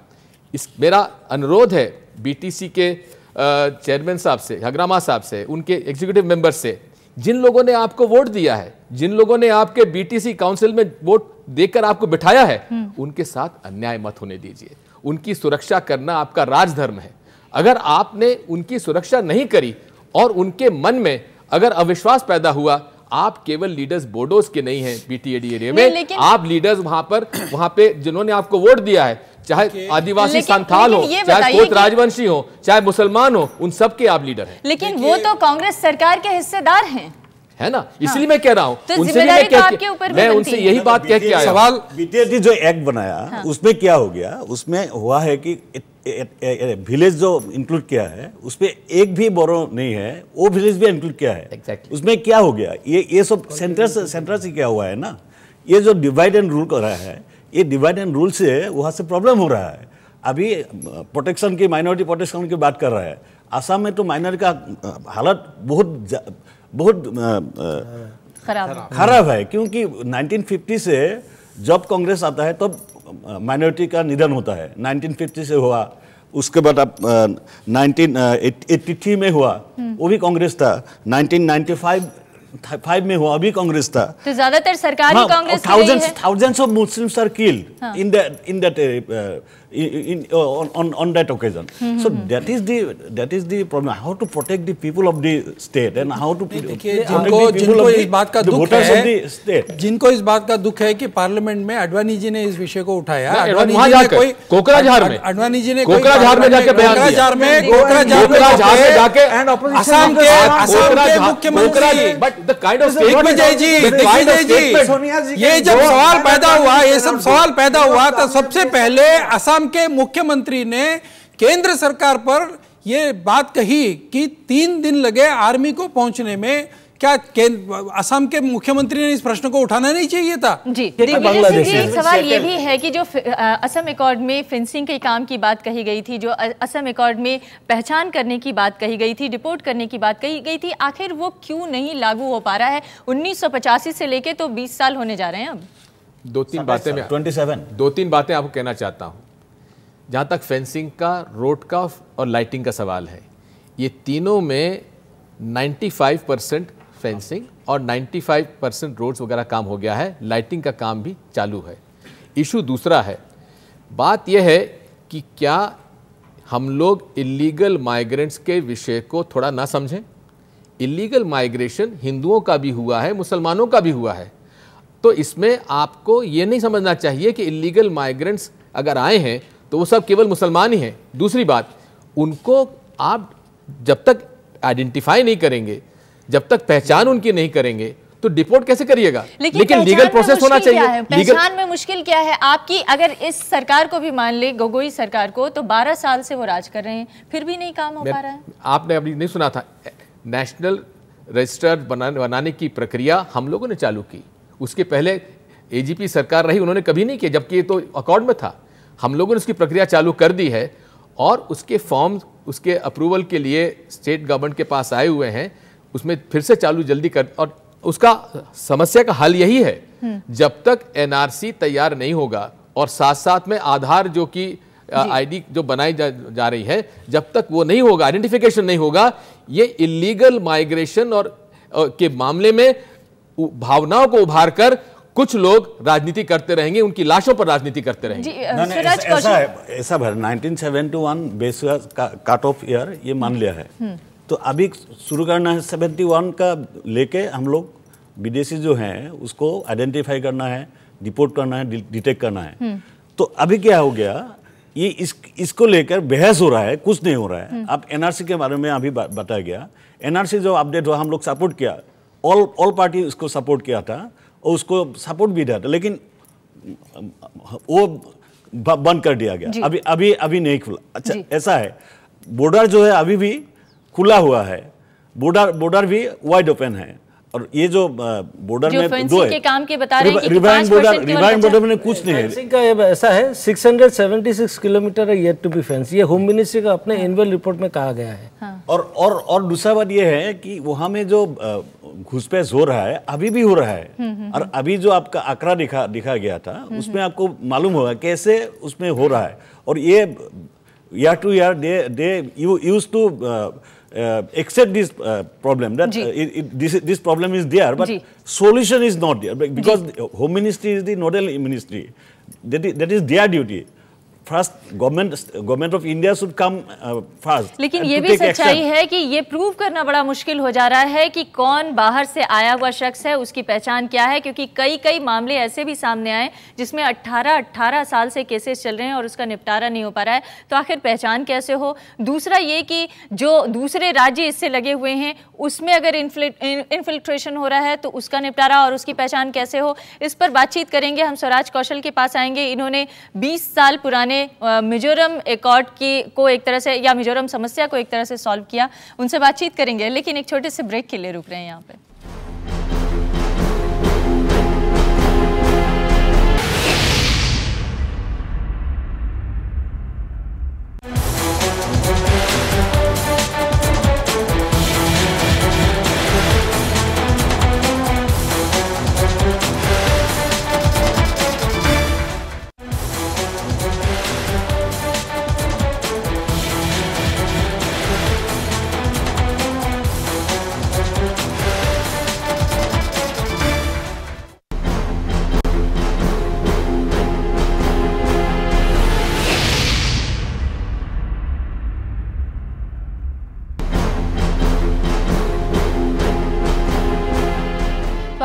[SPEAKER 6] इस मेरा अनुरोध है बीटीसी के चेयरमैन साहब से हगरामा साहब से उनके एग्जीक्यूटिव मेंबर से जिन लोगों ने आपको वोट दिया है जिन लोगों ने आपके बीटीसी काउंसिल में वोट देकर आपको बिठाया है हम्म। उनके साथ अन्याय मत होने दीजिए उनकी सुरक्षा करना आपका राजधर्म है अगर आपने उनकी सुरक्षा नहीं करी और उनके मन में अगर अविश्वास पैदा हुआ आप केवल लीडर्स बोडोस के नहीं हैं पीटीएडी एरिया में आप लीडर्स वहां पर वहां पे जिन्होंने आपको वोट दिया है चाहे आदिवासी संथाल हो चाहे कोत राजवंशी हो चाहे मुसलमान हो उन सबके आप लीडर हैं
[SPEAKER 1] लेकिन वो तो कांग्रेस सरकार के हिस्सेदार हैं
[SPEAKER 6] है ना हाँ। इसलिए मैं कह रहा हूँ तो उनसे भी मैं, तो कह के, मैं उनसे यही बात कह के
[SPEAKER 1] आया सवाल
[SPEAKER 3] बीटीएडी जो एक्ट बनाया हाँ। उसमें क्या हो गया उसमें हुआ है कि विलेज जो इंक्लूड किया है उसमें एक भी बोरो नहीं है वो विलेज भी इंक्लूड किया है exactly. उसमें क्या हो गया ये ये सब सेंटर से सेंटर से क्या हुआ है ना ये जो डिवाइड एंड रूल कर रहा है ये डिवाइड एंड रूल से वहाँ से प्रॉब्लम हो रहा है अभी प्रोटेक्शन की माइनॉरिटी प्रोटेक्शन की बात कर रहा है आसाम में तो माइनॉरिटी का हालत बहुत बहुत
[SPEAKER 7] खराब खराब
[SPEAKER 3] है क्योंकि 1950 से जब कांग्रेस आता है तब तो माइनॉरिटी का निधन होता है 1950 से हुआ उसके बाद अब नाइनटीन हम्म। में हुआ वो भी कांग्रेस था 1995 फाइव में हुआ अभी कांग्रेस था
[SPEAKER 1] तो ज्यादातर सरकार हाँ, Congress thousands
[SPEAKER 3] thousands of Muslims are killed in that in that in, uh, on, on, that occasion. Mm -hmm. So hmm, hmm. that is the that is the problem. How to protect the people of the state and how to
[SPEAKER 4] जिनको जिनको इस बात का दुख
[SPEAKER 3] जिनको इस बात का दुख है कि पार्लियामेंट
[SPEAKER 4] में अडवाणी जी ने इस विषय को उठाया अडवाणी जी ने कोकराझार में अडवाणी जी ने कोकराझार में कोकराझार में कोकराझार में जाके एंड असम के मुख्यमंत्री जी ये जब सवाल पैदा हुआ ये सब सवाल पैदा हुआ तो सबसे पहले असम आसाम के मुख्यमंत्री ने केंद्र सरकार पर यह बात कही कि तीन दिन लगे आर्मी को पहुंचने में क्या असम के मुख्यमंत्री ने इस प्रश्न को उठाना नहीं चाहिए था जी एक
[SPEAKER 1] सवाल ये भी है कि जो असम एकॉर्ड में फेंसिंग के काम की बात कही गई थी जो असम एकॉर्ड में पहचान करने की बात कही गई थी रिपोर्ट करने की बात कही गई थी आखिर वो क्यों नहीं लागू हो पा रहा है उन्नीस से लेके तो बीस साल होने जा रहे हैं अब
[SPEAKER 6] दो तीन बातें ट्वेंटी दो तीन बातें आपको कहना चाहता हूँ जहाँ तक फेंसिंग का रोड का और लाइटिंग का सवाल है ये तीनों में 95 परसेंट फेंसिंग और 95 परसेंट रोड्स वगैरह काम हो गया है लाइटिंग का काम भी चालू है इशू दूसरा है बात यह है कि क्या हम लोग इलीगल माइग्रेंट्स के विषय को थोड़ा ना समझें इलीगल माइग्रेशन हिंदुओं का भी हुआ है मुसलमानों का भी हुआ है तो इसमें आपको ये नहीं समझना चाहिए कि इलीगल माइग्रेंट्स अगर आए हैं तो वो सब केवल मुसलमान ही हैं दूसरी बात उनको आप जब तक आइडेंटिफाई नहीं करेंगे जब तक पहचान उनकी नहीं करेंगे तो डिपोर्ट कैसे करिएगा लेकिन, लेकिन लीगल प्रोसेस होना चाहिए पहचान
[SPEAKER 1] में मुश्किल क्या है आपकी अगर इस सरकार को भी मान ले गोगोई सरकार को तो 12 साल से वो राज कर रहे हैं फिर भी नहीं काम हो पा रहा है
[SPEAKER 6] आपने अभी नहीं सुना था नेशनल रजिस्टर बनाने बनाने की प्रक्रिया हम लोगों ने चालू की उसके पहले एजीपी सरकार रही उन्होंने कभी नहीं किया जबकि ये तो अकॉर्ड में था हम लोगों ने उसकी प्रक्रिया चालू कर दी है और उसके फॉर्म उसके अप्रूवल के लिए स्टेट गवर्नमेंट के पास आए हुए हैं उसमें फिर से चालू जल्दी कर और उसका समस्या का हल यही है हम्म। जब तक एनआरसी तैयार नहीं होगा और साथ साथ में आधार जो कि आईडी जो बनाई जा, जा रही है जब तक वो नहीं होगा आइडेंटिफिकेशन नहीं होगा ये इलीगल माइग्रेशन और के मामले में भावनाओं को उभार कर कुछ लोग राजनीति करते रहेंगे उनकी लाशों पर राजनीति करते रहेंगे ऐसा भर nineteen seventy one base
[SPEAKER 3] cut off year ये मान लिया है हम्म। तो अभी शुरू करना है सेवेंटी वन का लेके हम लोग विदेशी जो हैं उसको आइडेंटिफाई करना है रिपोर्ट करना है डिटेक्ट करना है हम्म। तो अभी क्या हो गया ये इस इसको लेकर बहस हो रहा है कुछ नहीं हो रहा है हम्म। अब एनआरसी के बारे में अभी बताया गया एनआरसी जो अपडेट हुआ हम लोग सपोर्ट किया ऑल ऑल पार्टी उसको सपोर्ट किया था और उसको सपोर्ट भी रहा लेकिन वो बंद कर दिया गया अभी अभी अभी नहीं खुला अच्छा ऐसा है बॉर्डर जो है अभी भी खुला हुआ है बॉर्डर बॉर्डर भी वाइड ओपन है और ये जो बॉर्डर
[SPEAKER 1] में दो के काम के बता रहे हैं कि रिवाइन बॉर्डर रिवाइंड बॉर्डर
[SPEAKER 3] में कुछ नहीं है
[SPEAKER 8] फेंसिंग का ये ऐसा है 676 किलोमीटर है येट टू बी फेंस ये होम मिनिस्ट्री का अपने एनुअल हाँ। रिपोर्ट में कहा गया है
[SPEAKER 3] हाँ। और और और दूसरा बात ये है कि वहाँ में जो घुसपैस हो रहा है अभी भी हो रहा है हम्म, हम्म, और हम्म। अभी जो आपका आंकड़ा दिखा दिखा गया था उसमें आपको मालूम होगा कैसे उसमें हो रहा है और ये year to year they they you used to uh, accept this uh, problem that uh, it, it, this, this problem is there but solution is not there because the home ministry is the nodal ministry that is, that is their duty first government government of India should come first लेकिन ये भी सच्चाई
[SPEAKER 1] है कि ये prove करना बड़ा मुश्किल हो जा रहा है कि कौन बाहर से आया हुआ शख्स है उसकी पहचान क्या है क्योंकि कई कई मामले ऐसे भी सामने आए जिसमें 18 18 साल से केसेस चल रहे हैं और उसका निपटारा नहीं हो पा रहा है तो आखिर पहचान कैसे हो दूसरा ये कि जो दूसरे राज्य इससे लगे हुए हैं उसमें अगर इन्फिल्ट्रेशन हो रहा है तो उसका निपटारा और उसकी पहचान कैसे हो इस पर बातचीत करेंगे हम स्वराज कौशल के पास आएंगे इन्होंने बीस साल पुराने मैंने मिजोरम एकॉर्ड की को एक तरह से या मिजोरम समस्या को एक तरह से सॉल्व किया उनसे बातचीत करेंगे लेकिन एक छोटे से ब्रेक के लिए रुक रहे हैं यहाँ पर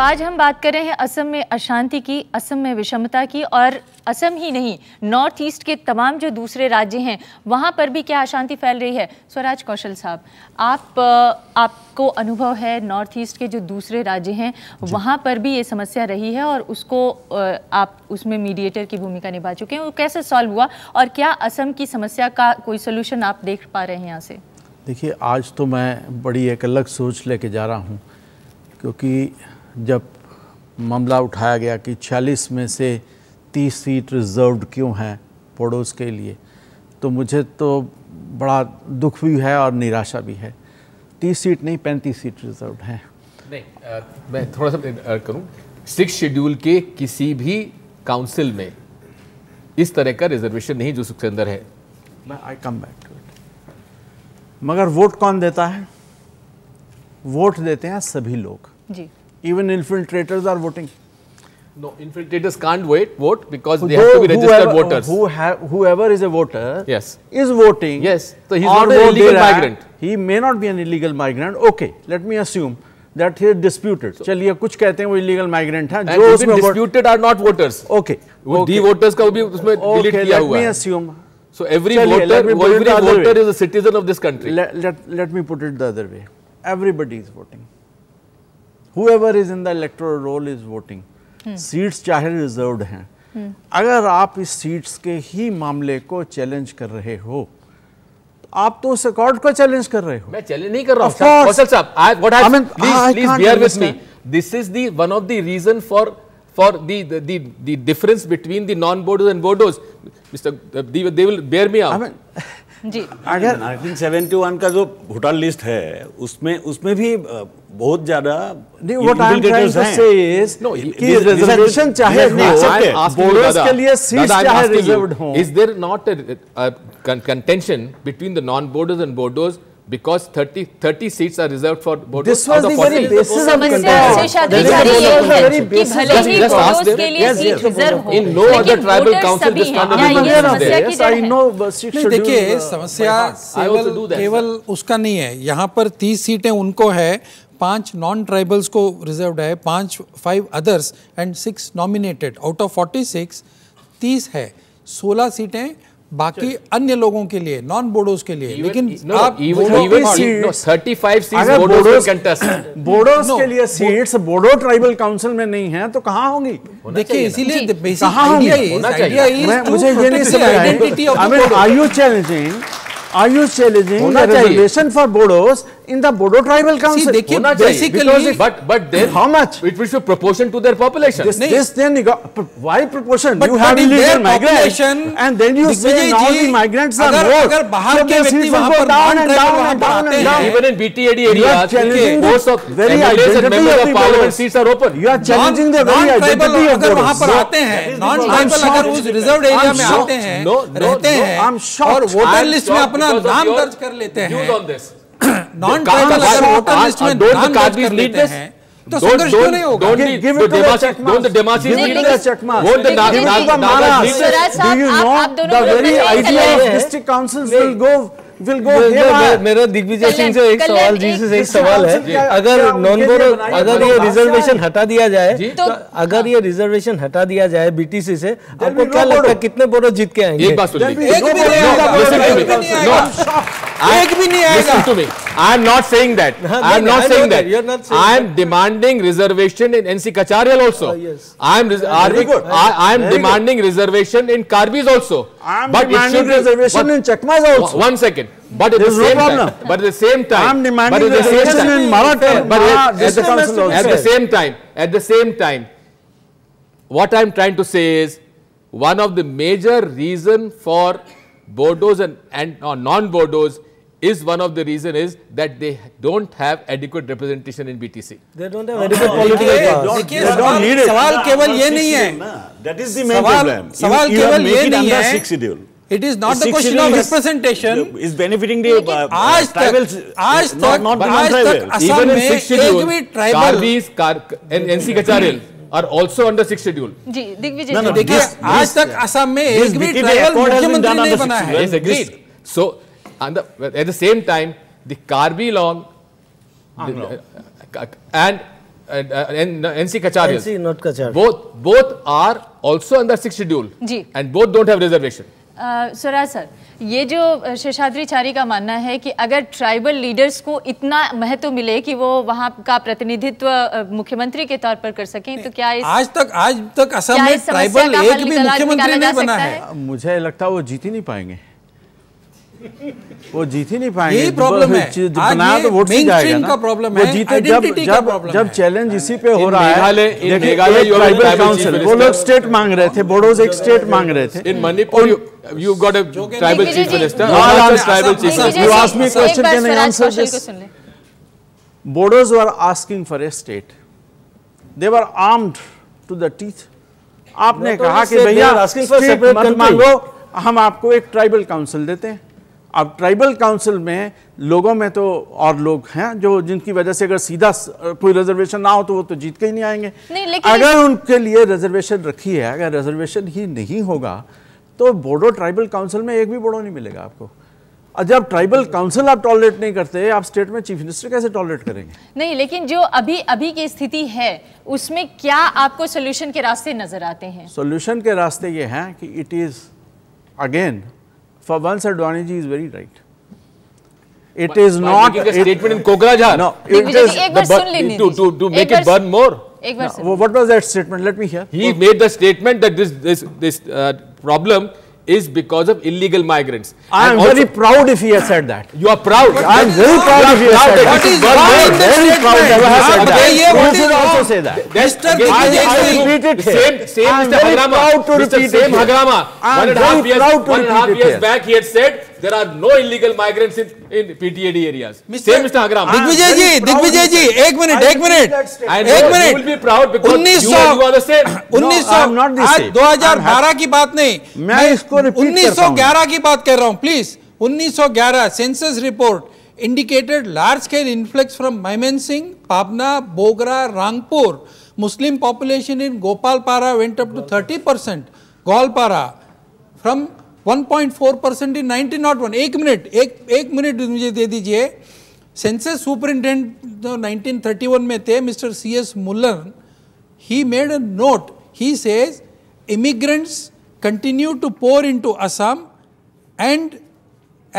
[SPEAKER 1] आज हम बात कर रहे हैं असम में अशांति की असम में विषमता की और असम ही नहीं नॉर्थ ईस्ट के तमाम जो दूसरे राज्य हैं वहाँ पर भी क्या अशांति फैल रही है स्वराज कौशल साहब आप आपको अनुभव है नॉर्थ ईस्ट के जो दूसरे राज्य हैं वहाँ पर भी ये समस्या रही है और उसको आप उसमें मीडिएटर की भूमिका निभा चुके हैं वो कैसे सॉल्व हुआ और क्या असम की समस्या का कोई सोल्यूशन आप देख पा रहे हैं यहाँ से
[SPEAKER 5] देखिए आज तो मैं बड़ी एक अलग सोच लेके जा रहा हूँ क्योंकि जब मामला उठाया गया कि 40 में से 30 सीट रिजर्व क्यों हैं पड़ोस के लिए तो मुझे तो बड़ा दुख भी है और निराशा भी है 30 सीट नहीं 35 सीट रिजर्व हैं
[SPEAKER 6] नहीं आ, मैं थोड़ा सा करूं सिक्स शेड्यूल के किसी भी काउंसिल में इस तरह का रिजर्वेशन नहीं जो अंदर है I come back to it मगर वोट कौन देता है वोट देते हैं सभी लोग जी
[SPEAKER 5] Even infiltrators are voting.
[SPEAKER 6] No, infiltrators can't wait, vote
[SPEAKER 5] because they Though have to be registered whoever, voters. Who whoever is a voter yes. is voting. Yes, so he's not an illegal migrant. He may not be an illegal migrant. Okay, let me assume that he is disputed. So, चलिए कुछ कहते हैं वो illegal migrant हैं जो उसमें disputed are not voters. Okay. वो okay. voters का भी उसमें okay, delete हुआ है. Okay, let me assume.
[SPEAKER 6] So every Chaliye, voter, every voter way.
[SPEAKER 5] is a citizen of this country. Let, let, let me put it the other way. Everybody is voting. Whoever is in the electoral roll is voting seats चाहे reserve हैं hmm. अगर आप इस seats के ही मामले को challenge कर रहे हो तो आप तो उस अकॉर्ड को चैलेंज कर रहे हो
[SPEAKER 6] मैं चैलेंज नहीं कर रहा हूं this is the one of the reason for for the the the difference between the non Bodos and Bodos mister they will bear me out
[SPEAKER 7] जी
[SPEAKER 3] अगर 1971 का जो होटल लिस्ट है उसमें उसमें भी बहुत ज्यादा
[SPEAKER 6] what I am trying to say is कि रिजर्वेशन चाहे बोर्डर्स के लिए सीट चाहे रिजर्व्ड हो is there not a contention between the non Bodos and Bodos because 30 30 seats are reserved for both this was the, very basis of in
[SPEAKER 4] no other tribal council this I know देखिए समस्या केवल केवल उसका नहीं है यहाँ पर 30 सीटें उनको है पांच नॉन ट्राइबल्स को रिजर्व्ड है पांच five others and six nominated out of 46 30 है 16 सीटें बाकी अन्य लोगों के लिए नॉन बोडोज के
[SPEAKER 6] लिए लेकिन आप थर्टी फाइव सीट बोडोज
[SPEAKER 5] के लिए सीट्स बोडो ट्राइबल काउंसिल में नहीं है तो कहाँ होंगी देखिए इसीलिए मुझे ये नहीं समझ I you challenging are you challenging होना the reservation for Bodos in the Bodo tribal council? See, होना basically, but but then how much? It will be proportion to their population. This, this then you got, why proportion? But, you have illegal migrants, and then you say now the migrants are more. अगर बाहर के व्यक्ति वहाँ पर down and down and down and down. Even in BTAD areas, most of very identity of the parliament seats are open. You are challenging the very identity of अगर वहाँ पर आते हैं, non tribal अगर उस reserved area में आते हैं, रहते हैं, और वोटर लिस्ट में अपने अपना
[SPEAKER 4] नाम दर्ज कर लेते हैं
[SPEAKER 7] नॉन ट्राइबल अगर वोटर लिस्ट uh, में नाम दर्ज कर लेते हैं तो संघर्ष क्यों नहीं
[SPEAKER 5] होगा? विल गो मेरा दिग्विजय सिंह से एक सवाल जी से एक सवाल है अगर नॉन बोरो
[SPEAKER 8] अगर ये रिजर्वेशन अच्छा। हटा दिया जाए तो-, तो अगर ये रिजर्वेशन हटा दिया जाए बीटीसी से आपको क्या लगता है कितने बोरो जीत के आएंगे एक बात सुनिए
[SPEAKER 7] एक भी नहीं आएगा
[SPEAKER 6] to me. I'm not saying that. I'm not saying that. You're not saying I'm demanding reservation in NC Kacharial also. Uh, yes. I'm demanding reservation in Karbis also. I'm but demanding reservation in Chakmas also. One second. But at the same no problem. time. But at the same time. I'm demanding but at the reservation time, in Maratha. But at, at, the, at the same time. At the same time. What I'm trying to say is one of the major reason for Bordeaux and, and non-Bordeaux is one of the reason is that they don't have adequate representation in BTC. They
[SPEAKER 8] don't have adequate political power. देखिए सवाल सवाल केवल ये नहीं है. That is the main problem. सवाल केवल ये नहीं है.
[SPEAKER 3] It is not the question of representation. Is
[SPEAKER 4] benefiting
[SPEAKER 6] the uh, आज uh, tribals, आज तक not, not आज तक असम में एक भी tribal. Karvis, Kar, NC Kacharil. are also under sixth schedule.
[SPEAKER 7] Ji Digvijay no, no, देखिए आज तक
[SPEAKER 6] असम में एक भी ट्राइबल मुख्यमंत्री नहीं बना है. Yes, agreed. So and the, at the same time, the Carby
[SPEAKER 8] the,
[SPEAKER 6] uh, and and, uh, and uh, NC Kacharyas. NC not Kacharyas. Both both are also under sixth schedule. जी. And both don't have reservation.
[SPEAKER 1] Uh, Swaraj sir ये जो शेषाद्रीचारी का मानना है कि अगर tribal leaders को इतना महत्व मिले कि वो वहाँ का प्रतिनिधित्व मुख्यमंत्री के तौर पर कर सकें तो क्या इस आज
[SPEAKER 4] तक आज तक
[SPEAKER 5] असम में ट्राइबल एक भी मुख्यमंत्री नहीं बना है? है मुझे लगता है वो जीत ही नहीं पाएंगे
[SPEAKER 1] वो
[SPEAKER 5] जीत ही नहीं पाएंगे यही प्रॉब्लम है आज तो वोट मेन का प्रॉब्लम है जीते जब जब जब चैलेंज इसी पे हो रहा है मेघालय मेघालय ट्राइबल काउंसिल वो लोग स्टेट मांग रहे थे बोडोज एक स्टेट मांग रहे थे in Manipur you got a tribal chief minister tribal chief you ask me question can I answer this Bodos were asking for a state they were armed to the teeth आपने तो कहा कि भैया मत मांगो हम आपको एक ट्राइबल काउंसिल देते हैं अब ट्राइबल काउंसिल में लोगों में तो और लोग हैं जो जिनकी वजह से अगर सीधा कोई रिजर्वेशन ना हो तो वो तो जीत के ही नहीं आएंगे नहीं, लेकिन अगर उनके लिए रिजर्वेशन रखी है अगर रिजर्वेशन ही नहीं होगा तो बोडो ट्राइबल काउंसिल में एक भी बोडो नहीं मिलेगा आपको जब ट्राइबल काउंसिल आप टॉलरेट नहीं करते आप स्टेट में चीफ मिनिस्टर कैसे टॉलरेट करेंगे
[SPEAKER 1] नहीं लेकिन जो अभी अभी की स्थिति है उसमें क्या आपको सोल्यूशन के रास्ते नजर आते हैं
[SPEAKER 5] सोल्यूशन के रास्ते ये हैं कि it is again For once, Advani ji is very right.
[SPEAKER 6] It but, not. A statement in Kokrajhar. No, it is the, to, to, to make it burn more. No, what was that statement? Let me hear. He made the statement that this this this uh, problem is because of illegal migrants. I am very
[SPEAKER 5] proud if he has said that. You are proud. I am very proud if he has said that. What is wrong in very proud that he has said that. What is also say that. Mr. I repeat it here. Same, same Mr. Hagrama. Proud to Mr. Same Hagrama. I am proud to One and a half years, one and a half years
[SPEAKER 6] back he had said there are no illegal migrants in, in PTAD areas. Mr. Same Mr. Hagram. Digvijay ji, Digvijay ji, एक मिनट, एक मिनट, एक मिनट. You will be proud because 1900, you, you are the same. 1900, no, आज 2012
[SPEAKER 4] की बात नहीं. मैं इसको repeat 1911 की बात कर रहा हूँ, please. 1911 census report indicated large scale influx from Mymensingh, Pabna, Bogra, Rangpur. Muslim population in Gopalpara went up to 30 percent. Golpara from 1.4 percent in nineteen nought one एक मिनट एक एक मिनट मुझे दे दीजिए सेंसस सुपरिंटेंडेंट जो 1931 में थे mister C S Muller he made a note he says immigrants continue to pour into Assam and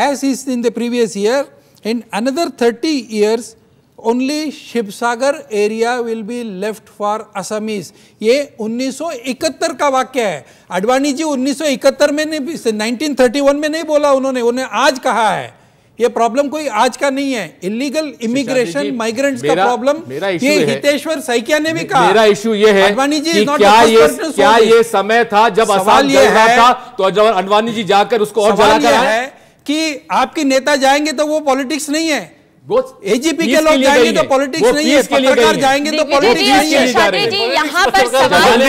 [SPEAKER 4] as is in the previous year in another thirty years only Shibsagar area will be left for Assamese. ये 1971 का वाक्य है अडवाणी जी 1971 में नहीं 1931 में नहीं बोला उन्होंने उन्हें आज कहा है ये प्रॉब्लम कोई आज का नहीं है इलीगल इमिग्रेशन माइग्रेंट्स का प्रॉब्लम ये हितेश्वर साइकिया ने भी कहा मेरा इश्यू ये है अडवाणी जी क्या ये क्या ये
[SPEAKER 6] समय था जब असाल ये है था तो
[SPEAKER 4] जब अडवाणी
[SPEAKER 6] जी जाकर उसको और सवाल ये है
[SPEAKER 4] कि आपके नेता जाएंगे तो वो पॉलिटिक्स नहीं है वो एजीपी के लोग तो जाएंगे तो पॉलिटिक्स नहीं है पत्रकार जाएंगे तो पॉलिटिक्स नहीं है यहाँ पर सवाल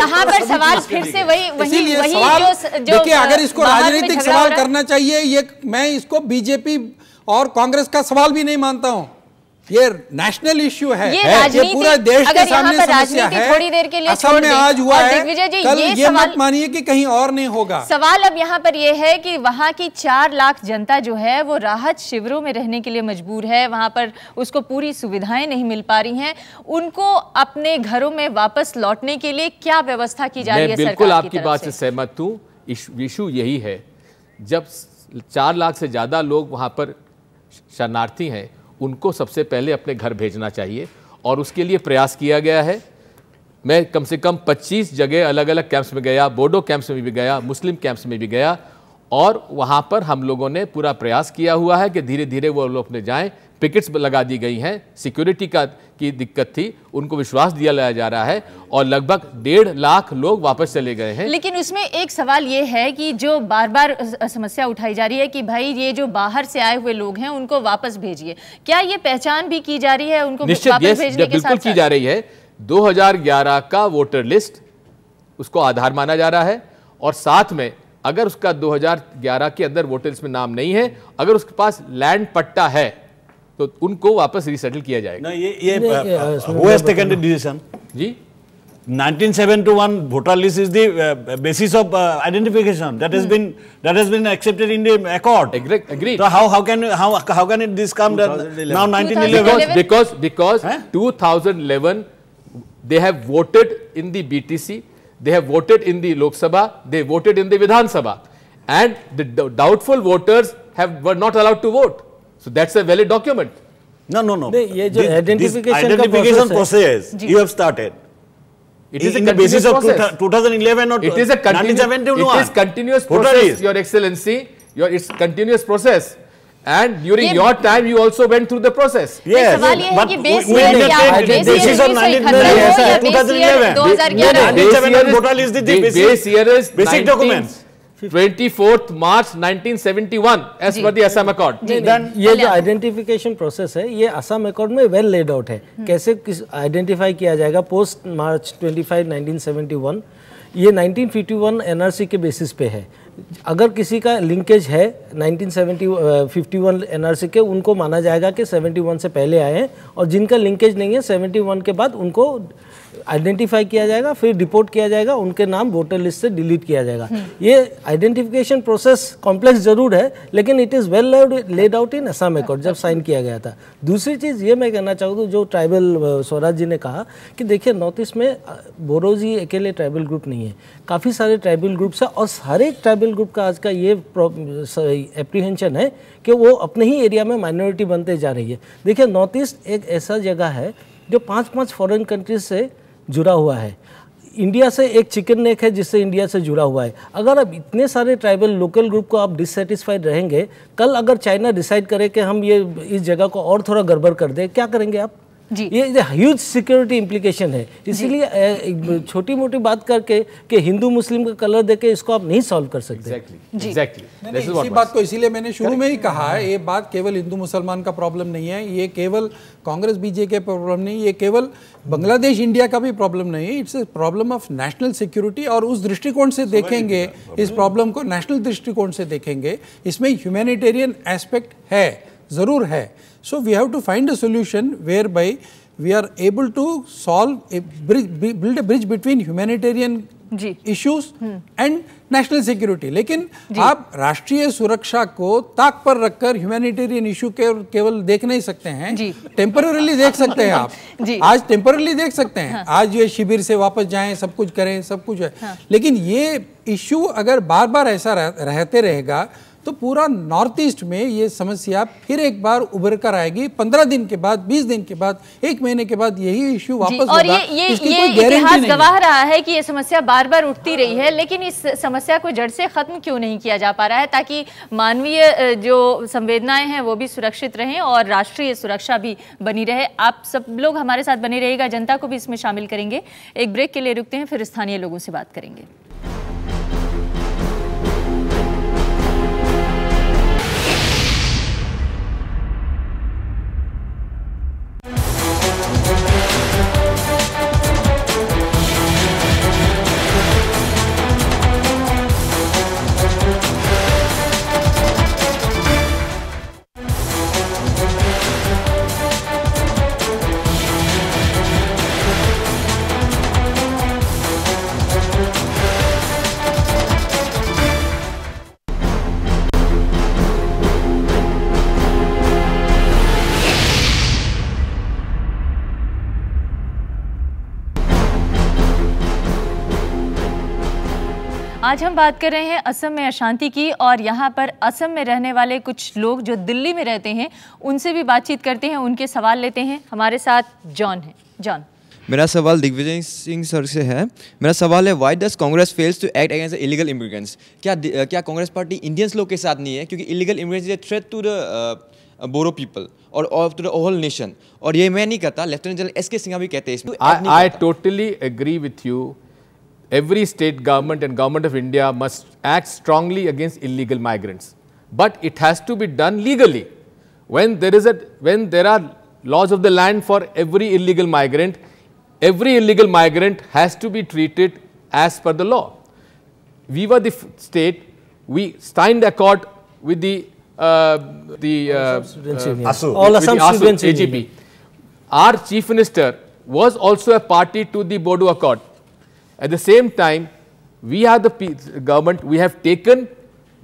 [SPEAKER 1] यहाँ पर सवाल फिर से वही वही वही देखिए अगर इसको राजनीतिक सवाल करना
[SPEAKER 4] चाहिए ये मैं इसको बीजेपी और कांग्रेस का सवाल भी नहीं मानता हूँ ये नेशनल इश्यू है, ये है ये पूरा देश के सामने समस्या है थोड़ी देर के लिए असम में आज हुआ है दिग्विजय जी कल ये, ये मत मानिए कि कहीं और नहीं होगा
[SPEAKER 1] सवाल अब यहाँ पर ये है कि वहाँ की चार लाख जनता जो है वो राहत शिविरों में रहने के लिए मजबूर है वहाँ पर उसको पूरी सुविधाएं नहीं मिल पा रही हैं उनको अपने घरों में वापस लौटने के लिए क्या व्यवस्था की जा रही है बिल्कुल आपकी बात से
[SPEAKER 6] सहमत हूँ इशू यही है जब चार लाख से ज्यादा लोग वहाँ पर शरणार्थी हैं उनको सबसे पहले अपने घर भेजना चाहिए और उसके लिए प्रयास किया गया है मैं कम से कम 25 जगह अलग अलग कैंप्स में गया बोडो कैंप्स में भी गया मुस्लिम कैंप्स में भी गया और वहाँ पर हम लोगों ने पूरा प्रयास किया हुआ है कि धीरे धीरे वो लोग अपने जाएँ पिकेट्स लगा दी गई हैं सिक्योरिटी का की दिक्कत थी उनको विश्वास दिया लाया जा रहा है और लगभग डेढ़ लाख लोग वापस चले गए
[SPEAKER 7] हैं
[SPEAKER 1] लेकिन उसमें एक सवाल ये है कि जो बार बार समस्या उठाई जा रही है कि भाई ये जो बाहर से आए हुए लोग हैं उनको वापस भेजिए क्या ये पहचान भी की जा रही है उनको निश्चित बिल्कुल की
[SPEAKER 6] जा रही है दो का वोटर लिस्ट उसको आधार माना जा रहा है और साथ में अगर उसका 2011 के अंदर वोटर में नाम नहीं है अगर उसके पास लैंड पट्टा है तो उनको वापस रिसेटल किया जाएगा ना ये ये हुएस टेकन द
[SPEAKER 3] डिसीजन जी 1971 voter list is the uh, basis of uh, identification that has mm. been that has been accepted in the accord agreed, agreed. so how
[SPEAKER 6] how can how how can it this come that now 1911 because because, because huh? 2011 they have voted in the btc they have voted in the lok sabha they voted in the vidhan sabha and the doubtful voters have were not allowed to vote So that's a valid document. No, no, no. ये जो this, identification, identification process, process you have started. It is in the basis process. of 2011 or it is a continuous. process, is. Your Excellency. Your it's continuous process. And during ये your time, you also went through the process. Yes, सवाल ये है कि base year या base year 2011 2011 2011 base year is the basic documents. 24th March 1971 as per the Assam accord ये जो
[SPEAKER 8] identification process है ये असम अकॉर्ड में वेल लेड आउट है हम्म। कैसे किस आइडेंटिफाई किया जाएगा पोस्ट मार्च 25 1971 ये 1951 एनआरसी के बेसिस पे है अगर किसी का लिंकेज है 1970 51 एनआरसी के उनको माना जाएगा कि 71 से पहले आए हैं और जिनका लिंकेज नहीं है 71 के बाद उनको आइडेंटिफाई किया जाएगा फिर रिपोर्ट किया जाएगा उनके नाम वोटर लिस्ट से डिलीट किया जाएगा हम्म। ये आइडेंटिफिकेशन प्रोसेस कॉम्प्लेक्स जरूर है लेकिन it is well laid out in Assam accord जब साइन किया गया था दूसरी चीज़ ये मैं कहना चाहूँ जो ट्राइबल स्वराज जी ने कहा कि देखिए नॉर्थ ईस्ट में बोरोजी अकेले ट्राइबल ग्रुप नहीं है काफ़ी सारे ट्राइबल ग्रुप्स हैं और हर एक ट्राइबल इंडिविजुअल ग्रुप का आज का ये एप्रीहेंशन है कि वो अपने ही एरिया में माइनॉरिटी बनते जा रही है देखिए नॉर्थ ईस्ट एक ऐसा जगह है जो पांच पांच फॉरेन कंट्रीज से जुड़ा हुआ है इंडिया से एक चिकन नेक है जिससे इंडिया से जुड़ा हुआ है अगर आप इतने सारे ट्राइबल लोकल ग्रुप को आप डिससेटिस्फाइड रहेंगे कल अगर चाइना डिसाइड करे कि हम ये इस जगह को और थोड़ा गड़बड़ कर दें क्या करेंगे आप जी ये ह्यूज सिक्योरिटी इम्प्लीकेशन है इसीलिए छोटी मोटी बात करके कि हिंदू मुस्लिम
[SPEAKER 4] का कलर देके इसको आप नहीं सॉल्व कर सकते इसी बात को इसीलिए मैंने शुरू में ही कहा है ये बात केवल हिंदू मुसलमान का प्रॉब्लम नहीं है ये केवल कांग्रेस बीजेपी का प्रॉब्लम नहीं ये केवल बांग्लादेश इंडिया का भी प्रॉब्लम नहीं है it's problem of national security और उस दृष्टिकोण से देखेंगे इस प्रॉब्लम को नेशनल दृष्टिकोण से देखेंगे इसमें ह्यूमैनिटेरियन एस्पेक्ट है ज़रूर है So, we have to find a solution whereby we are able to solve a bridge, build a bridge between humanitarian जी इश्यूज एंड नेशनल सिक्योरिटी लेकिन आप राष्ट्रीय सुरक्षा को ताक पर रखकर ह्यूमैनिटेरियन इश्यू के केवल देख नहीं सकते हैं टेम्पररीली देख सकते हैं आप जी आज टेम्पररीली देख सकते हैं हाँ। आज ये शिविर से वापस जाएं सब कुछ करें सब कुछ है हाँ। लेकिन ये इश्यू अगर बार बार ऐसा रहते रहेगा तो पूरा नॉर्थ ईस्ट में ये समस्या फिर एक बार उभर कर आएगी पंद्रह दिन के बाद बीस दिन के बाद एक महीने के बाद यही इश्यू वापस और ये ये, ये इतिहास गवाह
[SPEAKER 1] रहा है कि ये समस्या बार बार उठती रही है लेकिन इस समस्या को जड़ से खत्म क्यों नहीं किया जा पा रहा है ताकि मानवीय जो संवेदनाएं हैं वो भी सुरक्षित रहें और राष्ट्रीय सुरक्षा भी बनी रहे आप सब लोग हमारे साथ बने रहेगा जनता को भी इसमें शामिल करेंगे एक ब्रेक के लिए रुकते हैं फिर स्थानीय लोगों से बात करेंगे आज हम बात कर रहे हैं असम में अशांति की और यहाँ पर असम में रहने वाले कुछ लोग जो दिल्ली में रहते हैं उनसे भी बातचीत करते हैं उनके सवाल लेते हैं हमारे साथ जॉन है जॉन
[SPEAKER 2] मेरा सवाल दिग्विजय सिंह सर से है मेरा सवाल है why does Congress fails to act against illegal immigrants क्या क्या कांग्रेस पार्टी इंडियंस लोग के साथ नहीं है क्योंकि illegal immigrants is a threat to the Bodo people और टू द होल नेशन और ये मैं नहीं कहता लेफ्टिनेंट जनरल एस के
[SPEAKER 6] सिंह भी कहते हैं I totally agree with you every state government and government of India must act strongly against illegal migrants. But it has to be done legally. When there is a, when there are laws of the land for every illegal migrant, every illegal migrant has to be treated as per the law. We were the state, we signed the accord with the, uh, the, uh, uh, All Assam students AGP. Our chief minister was also a party to the Bodo Accord. At the same time, we are the government, we have taken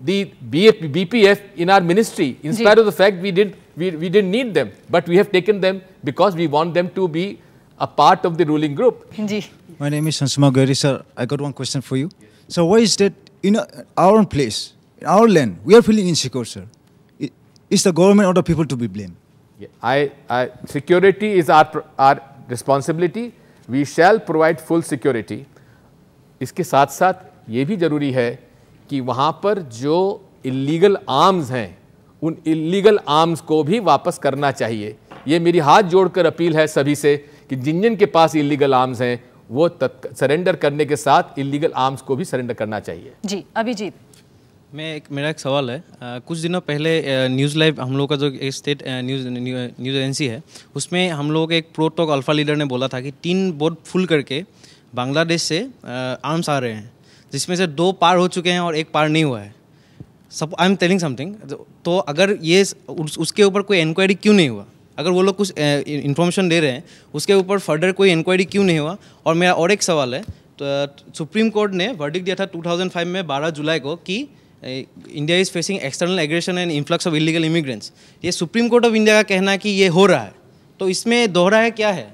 [SPEAKER 6] the BPF in our ministry, in spite of the fact we didn't we, we didn't need them, but we have taken them because we want them to be
[SPEAKER 2] a part of the ruling group. Ji. My name is Ansuma Gauri, sir. I got one question for you. Yes. So why is that in our own place, in our land, we are feeling insecure, sir? Is the government or the people to be blamed?
[SPEAKER 6] Yeah, I, I, security is our, our responsibility. We shall provide full security. इसके साथ साथ ये भी ज़रूरी है कि वहाँ पर जो इलीगल आर्म्स हैं उन इलीगल आर्म्स को भी वापस करना चाहिए ये मेरी हाथ जोड़कर अपील है सभी से कि जिन जिन के पास इलीगल आर्म्स हैं वो सरेंडर करने के साथ इलीगल आर्म्स को भी सरेंडर करना चाहिए
[SPEAKER 1] जी अभिजीत
[SPEAKER 6] मैं
[SPEAKER 8] एक मेरा एक सवाल है आ, कुछ दिनों पहले न्यूज़ लाइव हम लोग का जो स्टेट न्यूज़ न्यूज़ एजेंसी है उसमें हम लोग एक प्रोटोक अल्फा लीडर ने बोला था कि तीन बोर्ड फुल करके बांग्लादेश से आर्म्स आ रहे हैं जिसमें से दो पार हो चुके हैं और एक पार नहीं हुआ है सब आई एम टेलिंग समथिंग तो अगर ये उस, उसके ऊपर कोई इंक्वायरी क्यों नहीं हुआ अगर वो लोग कुछ इन्फॉर्मेशन दे रहे हैं उसके ऊपर फर्दर कोई इंक्वायरी क्यों नहीं हुआ और मेरा और एक सवाल है तो सुप्रीम कोर्ट ने वर्डिक दिया था 2005 में 12 जुलाई को कि India is facing external aggression and influx of illegal immigrants ये सुप्रीम कोर्ट ऑफ इंडिया का कहना है कि ये हो रहा है तो इसमें दोहरा है क्या है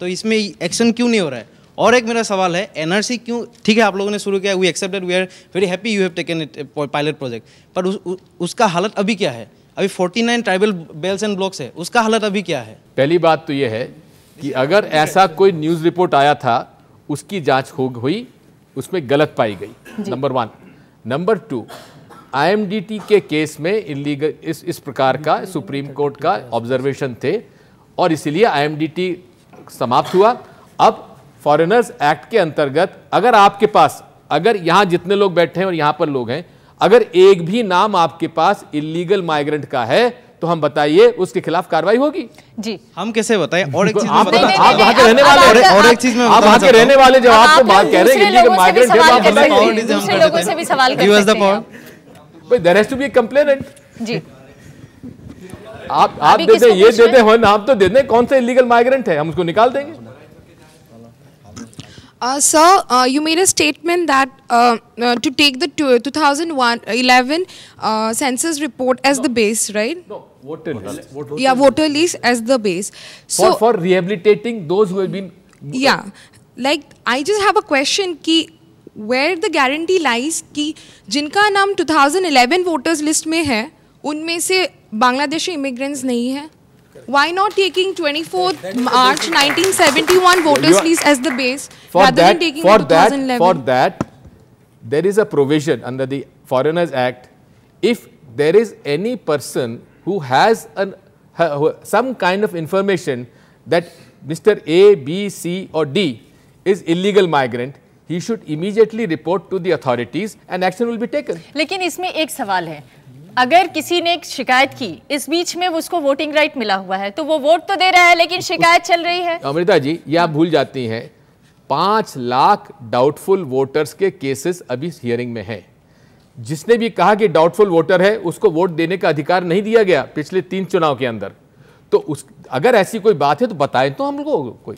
[SPEAKER 8] तो इसमें एक्शन क्यों नहीं हो रहा है और एक मेरा सवाल है एनआरसी क्यों ठीक है आप लोगों ने शुरू किया we accepted we are very happy you have taken it pilot project पर उस, उ, उसका हालत अभी क्या है अभी
[SPEAKER 6] 49 ट्राइबल बेल्स एंड ब्लॉक्स है उसका हालत अभी क्या है पहली बात तो यह है कि अगर ऐसा कोई न्यूज़ रिपोर्ट आया था उसकी जांच हो हुई उसमें गलत पाई गई नंबर वन नंबर टू आई के केस में इलीगल इस इस प्रकार का सुप्रीम कोर्ट का ऑब्जर्वेशन थे और इसलिए आई समाप्त हुआ अब फॉरेनर्स एक्ट के अंतर्गत अगर आपके पास अगर यहां जितने लोग बैठे हैं और यहां पर लोग हैं अगर एक भी नाम आपके पास इलीगल माइग्रेंट का है तो हम बताइए उसके खिलाफ कार्रवाई होगी जी हम कैसे बताएं और एक चीज आप वहां के रहने वाले और एक चीज में आप वहां के रहने वाले जब आपको बात कह रहे हैं कि माइग्रेंट है तो आप हैं भाई there has to be a complainant जी आप आप देते ये देते हो नाम तो दे दें कौन सा इलीगल माइग्रेंट है हम उसको निकाल देंगे
[SPEAKER 8] Uh, sir, uh, you made a statement that uh, uh to take the 2011 uh, census report as no. the base, right? No,
[SPEAKER 6] voter, list. yeah, voter
[SPEAKER 8] list as the base. So for, for
[SPEAKER 6] rehabilitating those who have been.
[SPEAKER 8] Yeah, like I just have a question. Ki where the guarantee lies कि jinka नाम 2011 list mein hai, unme se
[SPEAKER 1] Bangladeshi immigrants nahi hai. Why not taking 24th March 1971 voters are, list as the base rather that, than taking for 2011? That, for
[SPEAKER 6] that, there is a provision under the Foreigners Act. If there is any person who has an, some kind of information that Mr. A, B, C or D is illegal migrant, he should immediately report to the authorities and action will be taken.
[SPEAKER 1] लेकिन इसमें एक सवाल है अगर किसी ने एक शिकायत की इस बीच में उसको वोटिंग राइट मिला हुआ है तो वो वोट तो दे रहा है लेकिन शिकायत चल रही है
[SPEAKER 6] अमृता जी ये आप भूल जाती हैं पांच लाख डाउटफुल वोटर्स के केसेस अभी हियरिंग में है जिसने भी कहा कि डाउटफुल वोटर है उसको वोट देने का अधिकार नहीं दिया गया पिछले तीन चुनाव के अंदर तो उस अगर ऐसी कोई बात है तो बताएं तो हम लोग कोई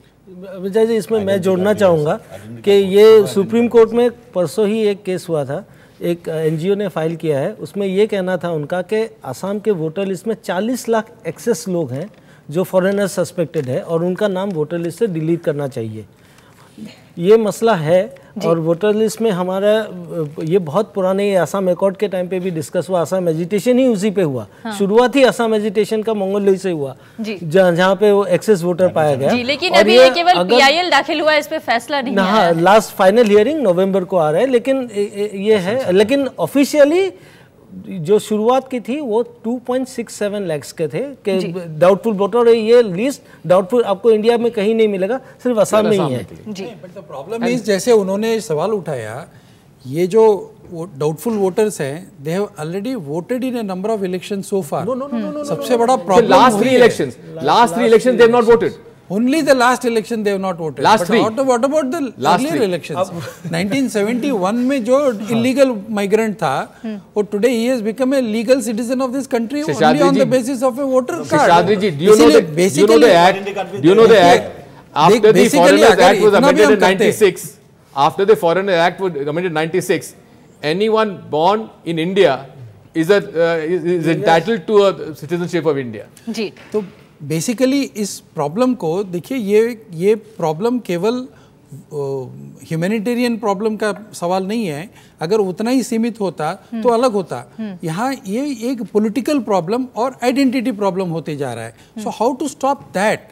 [SPEAKER 8] विजय जी इसमें मैं जोड़ना चाहूंगा कि ये सुप्रीम कोर्ट में परसों ही एक केस हुआ था एक एनजीओ ने फाइल किया है उसमें ये कहना था उनका कि आसाम के वोटर लिस्ट में 40 लाख एक्सेस लोग हैं जो फॉरेनर सस्पेक्टेड है और उनका नाम वोटर लिस्ट से डिलीट करना चाहिए ये मसला है और वोटर लिस्ट में हमारा ये बहुत पुराने आसाम एकॉर्ड के टाइम पे भी डिस्कस हुआ आसाम एजिटेशन ही उसी पे हुआ हाँ। शुरुआत ही आसाम एजिटेशन का मंगोल से हुआ जहाँ पे वो एक्सेस वोटर पाया गया जी, लेकिन अभी ये केवल पीआईएल
[SPEAKER 1] दाखिल हुआ इस पे फैसला नहीं हाँ
[SPEAKER 8] लास्ट फाइनल हियरिंग नवंबर को आ रहा है लेकिन ये है अच्छा, अच्छा। लेकिन ऑफिशियली जो शुरुआत की थी वो 2.67 पॉइंट लैक्स के थे कि डाउटफुल वोटर और ये लिस्ट डाउटफुल आपको इंडिया में कहीं नहीं मिलेगा
[SPEAKER 4] सिर्फ असम में ही है प्रॉब्लम इज जैसे उन्होंने सवाल उठाया ये जो डाउटफुल वोटर्स हैं they have already voted in number of election so far सबसे बड़ा problem last three elections last three elections they have not voted Only the last election they have not voted. Last but three. What, what about the last earlier three. elections? 1971 में जो illegal migrant था, वो today he has become a legal citizen of this country only on the basis of a voter card. Shishadri ji, do you know the do you know the act? Do you know the act?
[SPEAKER 6] After the Foreigners Act was amended in 96, after the Foreigners Act was amended in 96, anyone born in India is a uh, is, is entitled to a citizenship of India.
[SPEAKER 7] जी.
[SPEAKER 4] तो basically इस problem को देखिए ये ये problem केवल humanitarian problem का सवाल नहीं है अगर उतना ही सीमित होता हम्म। तो अलग होता हम्म। यहाँ ये एक पॉलिटिकल प्रॉब्लम और आइडेंटिटी प्रॉब्लम होते जा रहा है so how to stop that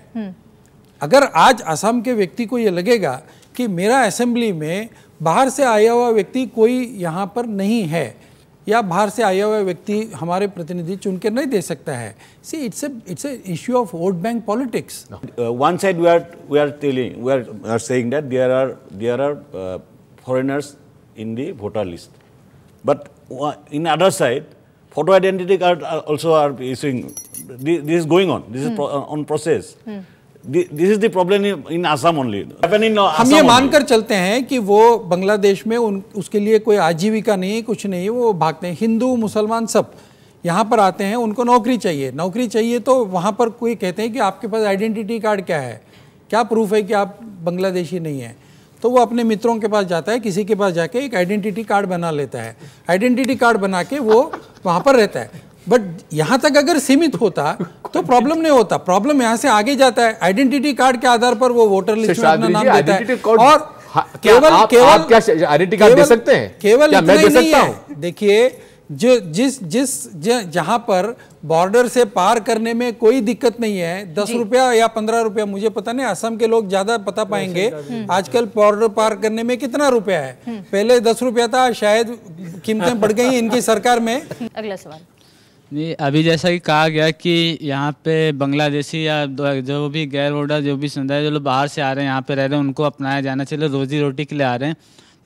[SPEAKER 4] अगर आज असम के व्यक्ति को ये लगेगा कि मेरा असेंबली में बाहर से आया हुआ व्यक्ति कोई यहाँ पर नहीं है या बाहर से आया हुआ व्यक्ति हमारे प्रतिनिधि चुन के नहीं दे सकता है see it's it's issue of vote bank politics
[SPEAKER 3] one side we are we are telling we are saying that there are there are foreigners in the voter list but in other side photo identity card also are issuing this is going on this is on process this is the problem in Assam only हम ये मानकर
[SPEAKER 4] चलते हैं
[SPEAKER 3] कि वो बांग्लादेश में उन उसके लिए कोई
[SPEAKER 4] आजीविका नहीं कुछ नहीं वो भागते हैं हिंदू मुसलमान सब यहाँ पर आते हैं उनको नौकरी चाहिए नौकरी चाहिए तो वहाँ पर कोई कहते हैं कि आपके पास आइडेंटिटी कार्ड क्या है क्या प्रूफ है कि आप बांग्लादेशी नहीं हैं तो वो अपने मित्रों के पास जाता है किसी के पास जाके एक आइडेंटिटी कार्ड बना लेता है आइडेंटिटी कार्ड बना के वो वहाँ पर रहता है बट यहाँ तक अगर सीमित होता तो प्रॉब्लम नहीं होता प्रॉब्लम यहाँ से आगे जाता है आइडेंटिटी कार्ड के आधार पर वो वोटर लिस्ट अच्छा, में अपना नाम देता है और
[SPEAKER 6] केवल केवल क्या कार्ड दे सकते हैं केवल मैं दे सकता हूं
[SPEAKER 4] देखिए जो जिस जिस जहां पर बॉर्डर से पार करने में कोई दिक्कत नहीं है दस रुपया या पंद्रह रुपया मुझे पता नहीं असम के लोग ज्यादा पता पाएंगे आजकल बॉर्डर पार करने में कितना रुपया है हम्म। पहले दस रुपया था शायद कीमतें बढ़ गई इनकी सरकार में
[SPEAKER 1] अगला सवाल
[SPEAKER 4] नहीं
[SPEAKER 8] अभी जैसा कि कहा गया कि यहाँ पे बांग्लादेशी या जो भी गैर वोडर जो भी समुदाय जो लोग बाहर से आ रहे हैं यहाँ पे रह रहे हैं उनको अपनाया जाना चाहिए रोजी रोटी के लिए आ रहे हैं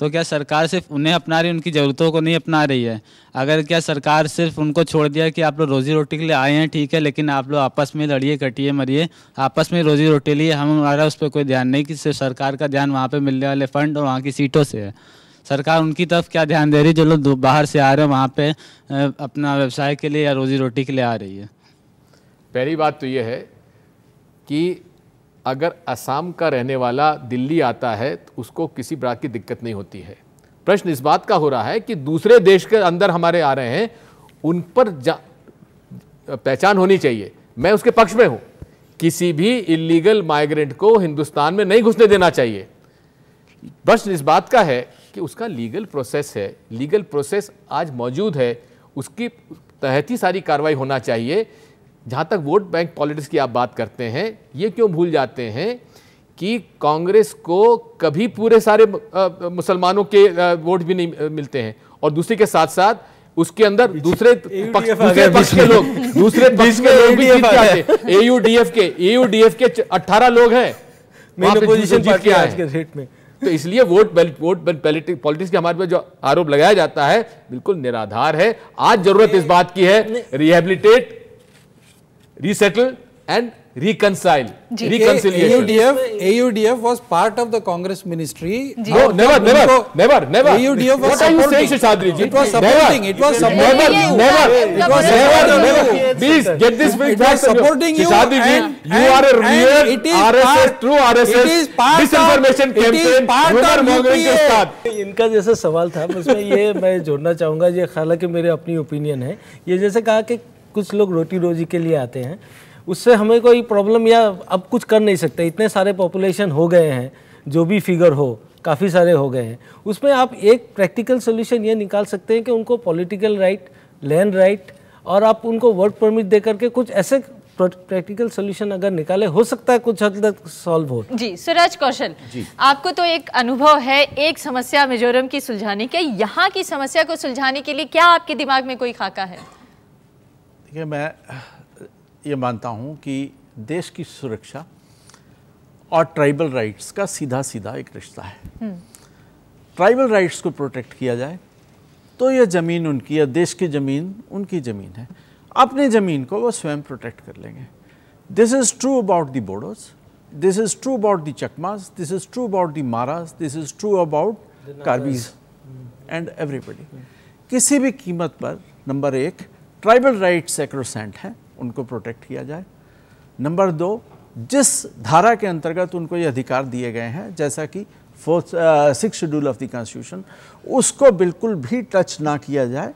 [SPEAKER 8] तो क्या सरकार सिर्फ उन्हें अपना रही उनकी ज़रूरतों को नहीं अपना रही है अगर क्या सरकार सिर्फ उनको छोड़ दिया कि आप लोग रोजी रोटी के लिए आए हैं ठीक है लेकिन आप लोग आपस में लड़िए कटिए मरिए आपस में रोजी रोटी लिए हम हमारा उस पर कोई ध्यान नहीं कि सिर्फ सरकार का ध्यान वहाँ पर मिलने वाले फ़ंड और वहाँ की सीटों से है सरकार उनकी तरफ क्या ध्यान दे रही है जो लोग बाहर से आ रहे हैं वहाँ पे अपना व्यवसाय के लिए या रोजी रोटी के लिए आ रही है
[SPEAKER 6] पहली बात तो ये है कि अगर असम का रहने वाला दिल्ली आता है तो उसको किसी प्रकार की दिक्कत नहीं होती है प्रश्न इस बात का हो रहा है कि दूसरे देश के अंदर हमारे आ रहे हैं उन पर पहचान होनी चाहिए मैं उसके पक्ष में हूँ किसी भी इलीगल माइग्रेंट को हिंदुस्तान में नहीं घुसने देना चाहिए प्रश्न इस बात का है कि उसका लीगल प्रोसेस है लीगल प्रोसेस आज मौजूद है उसकी तहत ही सारी कार्रवाई होना चाहिए जहाँ तक वोट बैंक पॉलिटिक्स की आप बात करते हैं ये क्यों भूल जाते हैं कि कांग्रेस को कभी पूरे सारे मुसलमानों के वोट भी नहीं मिलते हैं और दूसरी के साथ साथ उसके अंदर दूसरे पक्ष, दूसरे पक्ष के लोग दूसरे पक्ष के लोग भी जीत जाते एयूडीएफ के एयूडीएफ के 18 लोग हैं मेन अपोजिशन जीत के
[SPEAKER 8] आए
[SPEAKER 6] तो इसलिए वोट बैलेट वोट पॉलिटिक्स के हमारे पे जो आरोप लगाया जाता है बिल्कुल निराधार है आज जरूरत इस बात की है rehabilitate resettle and reconcile reconciliation
[SPEAKER 4] AUDF AUDF was part of the congress ministry no never never never never AUDF was what are you saying Shadri ji it was supporting it was never never it was never never please get this it was supporting you Shadri ji you are a real RSS true RSS it is part disinformation campaign rumor mongering के साथ
[SPEAKER 8] इनका जैसे सवाल था उसमें ये मैं जोड़ना चाहूंगा ये हालांकि मेरे अपनी ओपिनियन है ये जैसे कहा कि कुछ लोग रोटी रोजी के लिए आते हैं उससे हमें कोई प्रॉब्लम या अब कुछ कर नहीं सकते इतने सारे पॉपुलेशन हो गए हैं जो भी फिगर हो काफ़ी सारे हो गए हैं उसमें आप एक प्रैक्टिकल सोल्यूशन ये निकाल सकते हैं कि उनको पॉलिटिकल राइट लैंड राइट और आप उनको वर्क परमिट दे करके कुछ ऐसे प्रैक्टिकल सोल्यूशन अगर निकाले हो सकता है कुछ हद तक सॉल्व हो
[SPEAKER 1] जी सूरज कौशल आपको तो एक अनुभव है एक समस्या मिजोरम की सुलझाने के यहाँ की समस्या को सुलझाने के लिए क्या आपके दिमाग में कोई खाका है देखिए
[SPEAKER 5] मैं ये मानता हूँ कि देश की सुरक्षा और ट्राइबल राइट्स का सीधा सीधा एक रिश्ता है हम्म। ट्राइबल राइट्स को प्रोटेक्ट किया जाए तो यह ज़मीन उनकी या देश की ज़मीन उनकी ज़मीन है अपनी ज़मीन को वो स्वयं प्रोटेक्ट कर लेंगे this is true about the Bodos this is true about the Chakmas this is true about the Maras this is true about Karbis and everybody किसी भी कीमत पर नंबर एक ट्राइबल राइट्स एक्रोसेंट हैं उनको प्रोटेक्ट किया जाए नंबर दो जिस धारा के अंतर्गत उनको ये अधिकार दिए गए हैं जैसा कि fourth six schedule of the constitution उसको बिल्कुल भी टच ना किया जाए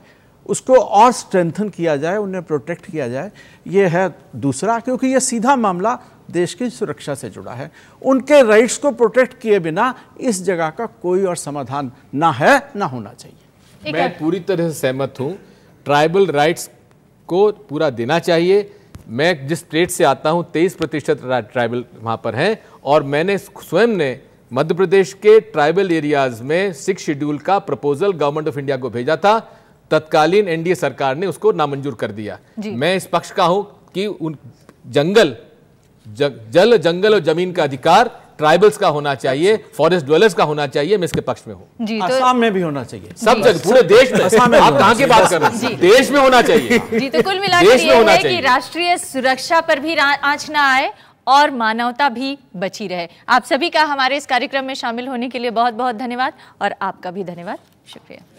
[SPEAKER 5] उसको और स्ट्रेंथन किया जाए उन्हें प्रोटेक्ट किया जाए ये है दूसरा क्योंकि ये सीधा मामला देश की सुरक्षा से जुड़ा है उनके राइट्स को प्रोटेक्ट किए बिना इस जगह का कोई और समाधान ना है ना होना चाहिए
[SPEAKER 6] मैं पूरी तरह से सहमत हूँ ट्राइबल राइट्स को पूरा देना चाहिए मैं जिस स्टेट से आता हूँ तेईस प्रतिशत ट्राइबल वहाँ पर हैं और मैंने स्वयं ने मध्य प्रदेश के ट्राइबल एरियाज़ में सिक्स शेड्यूल का प्रपोजल गवर्नमेंट ऑफ इंडिया को भेजा था तत्कालीन एनडीए सरकार ने उसको नामंजूर कर दिया मैं इस पक्ष का हूँ कि उन जंगल जग, जल जंगल और जमीन का अधिकार ट्राइबल्स का होना चाहिए फॉरेस्ट ड्वेलर्स का होना चाहिए मैं इसके पक्ष में हूँ असम तो में भी होना चाहिए सब जगह पूरे देश में आप कहाँ की बात कर रहे हैं देश में होना चाहिए
[SPEAKER 1] जी तो कुल मिलाकर ये है राष्ट्रीय सुरक्षा पर भी आँच ना आए और मानवता भी बची रहे आप सभी का हमारे इस कार्यक्रम में शामिल होने के लिए बहुत बहुत धन्यवाद और आपका भी धन्यवाद शुक्रिया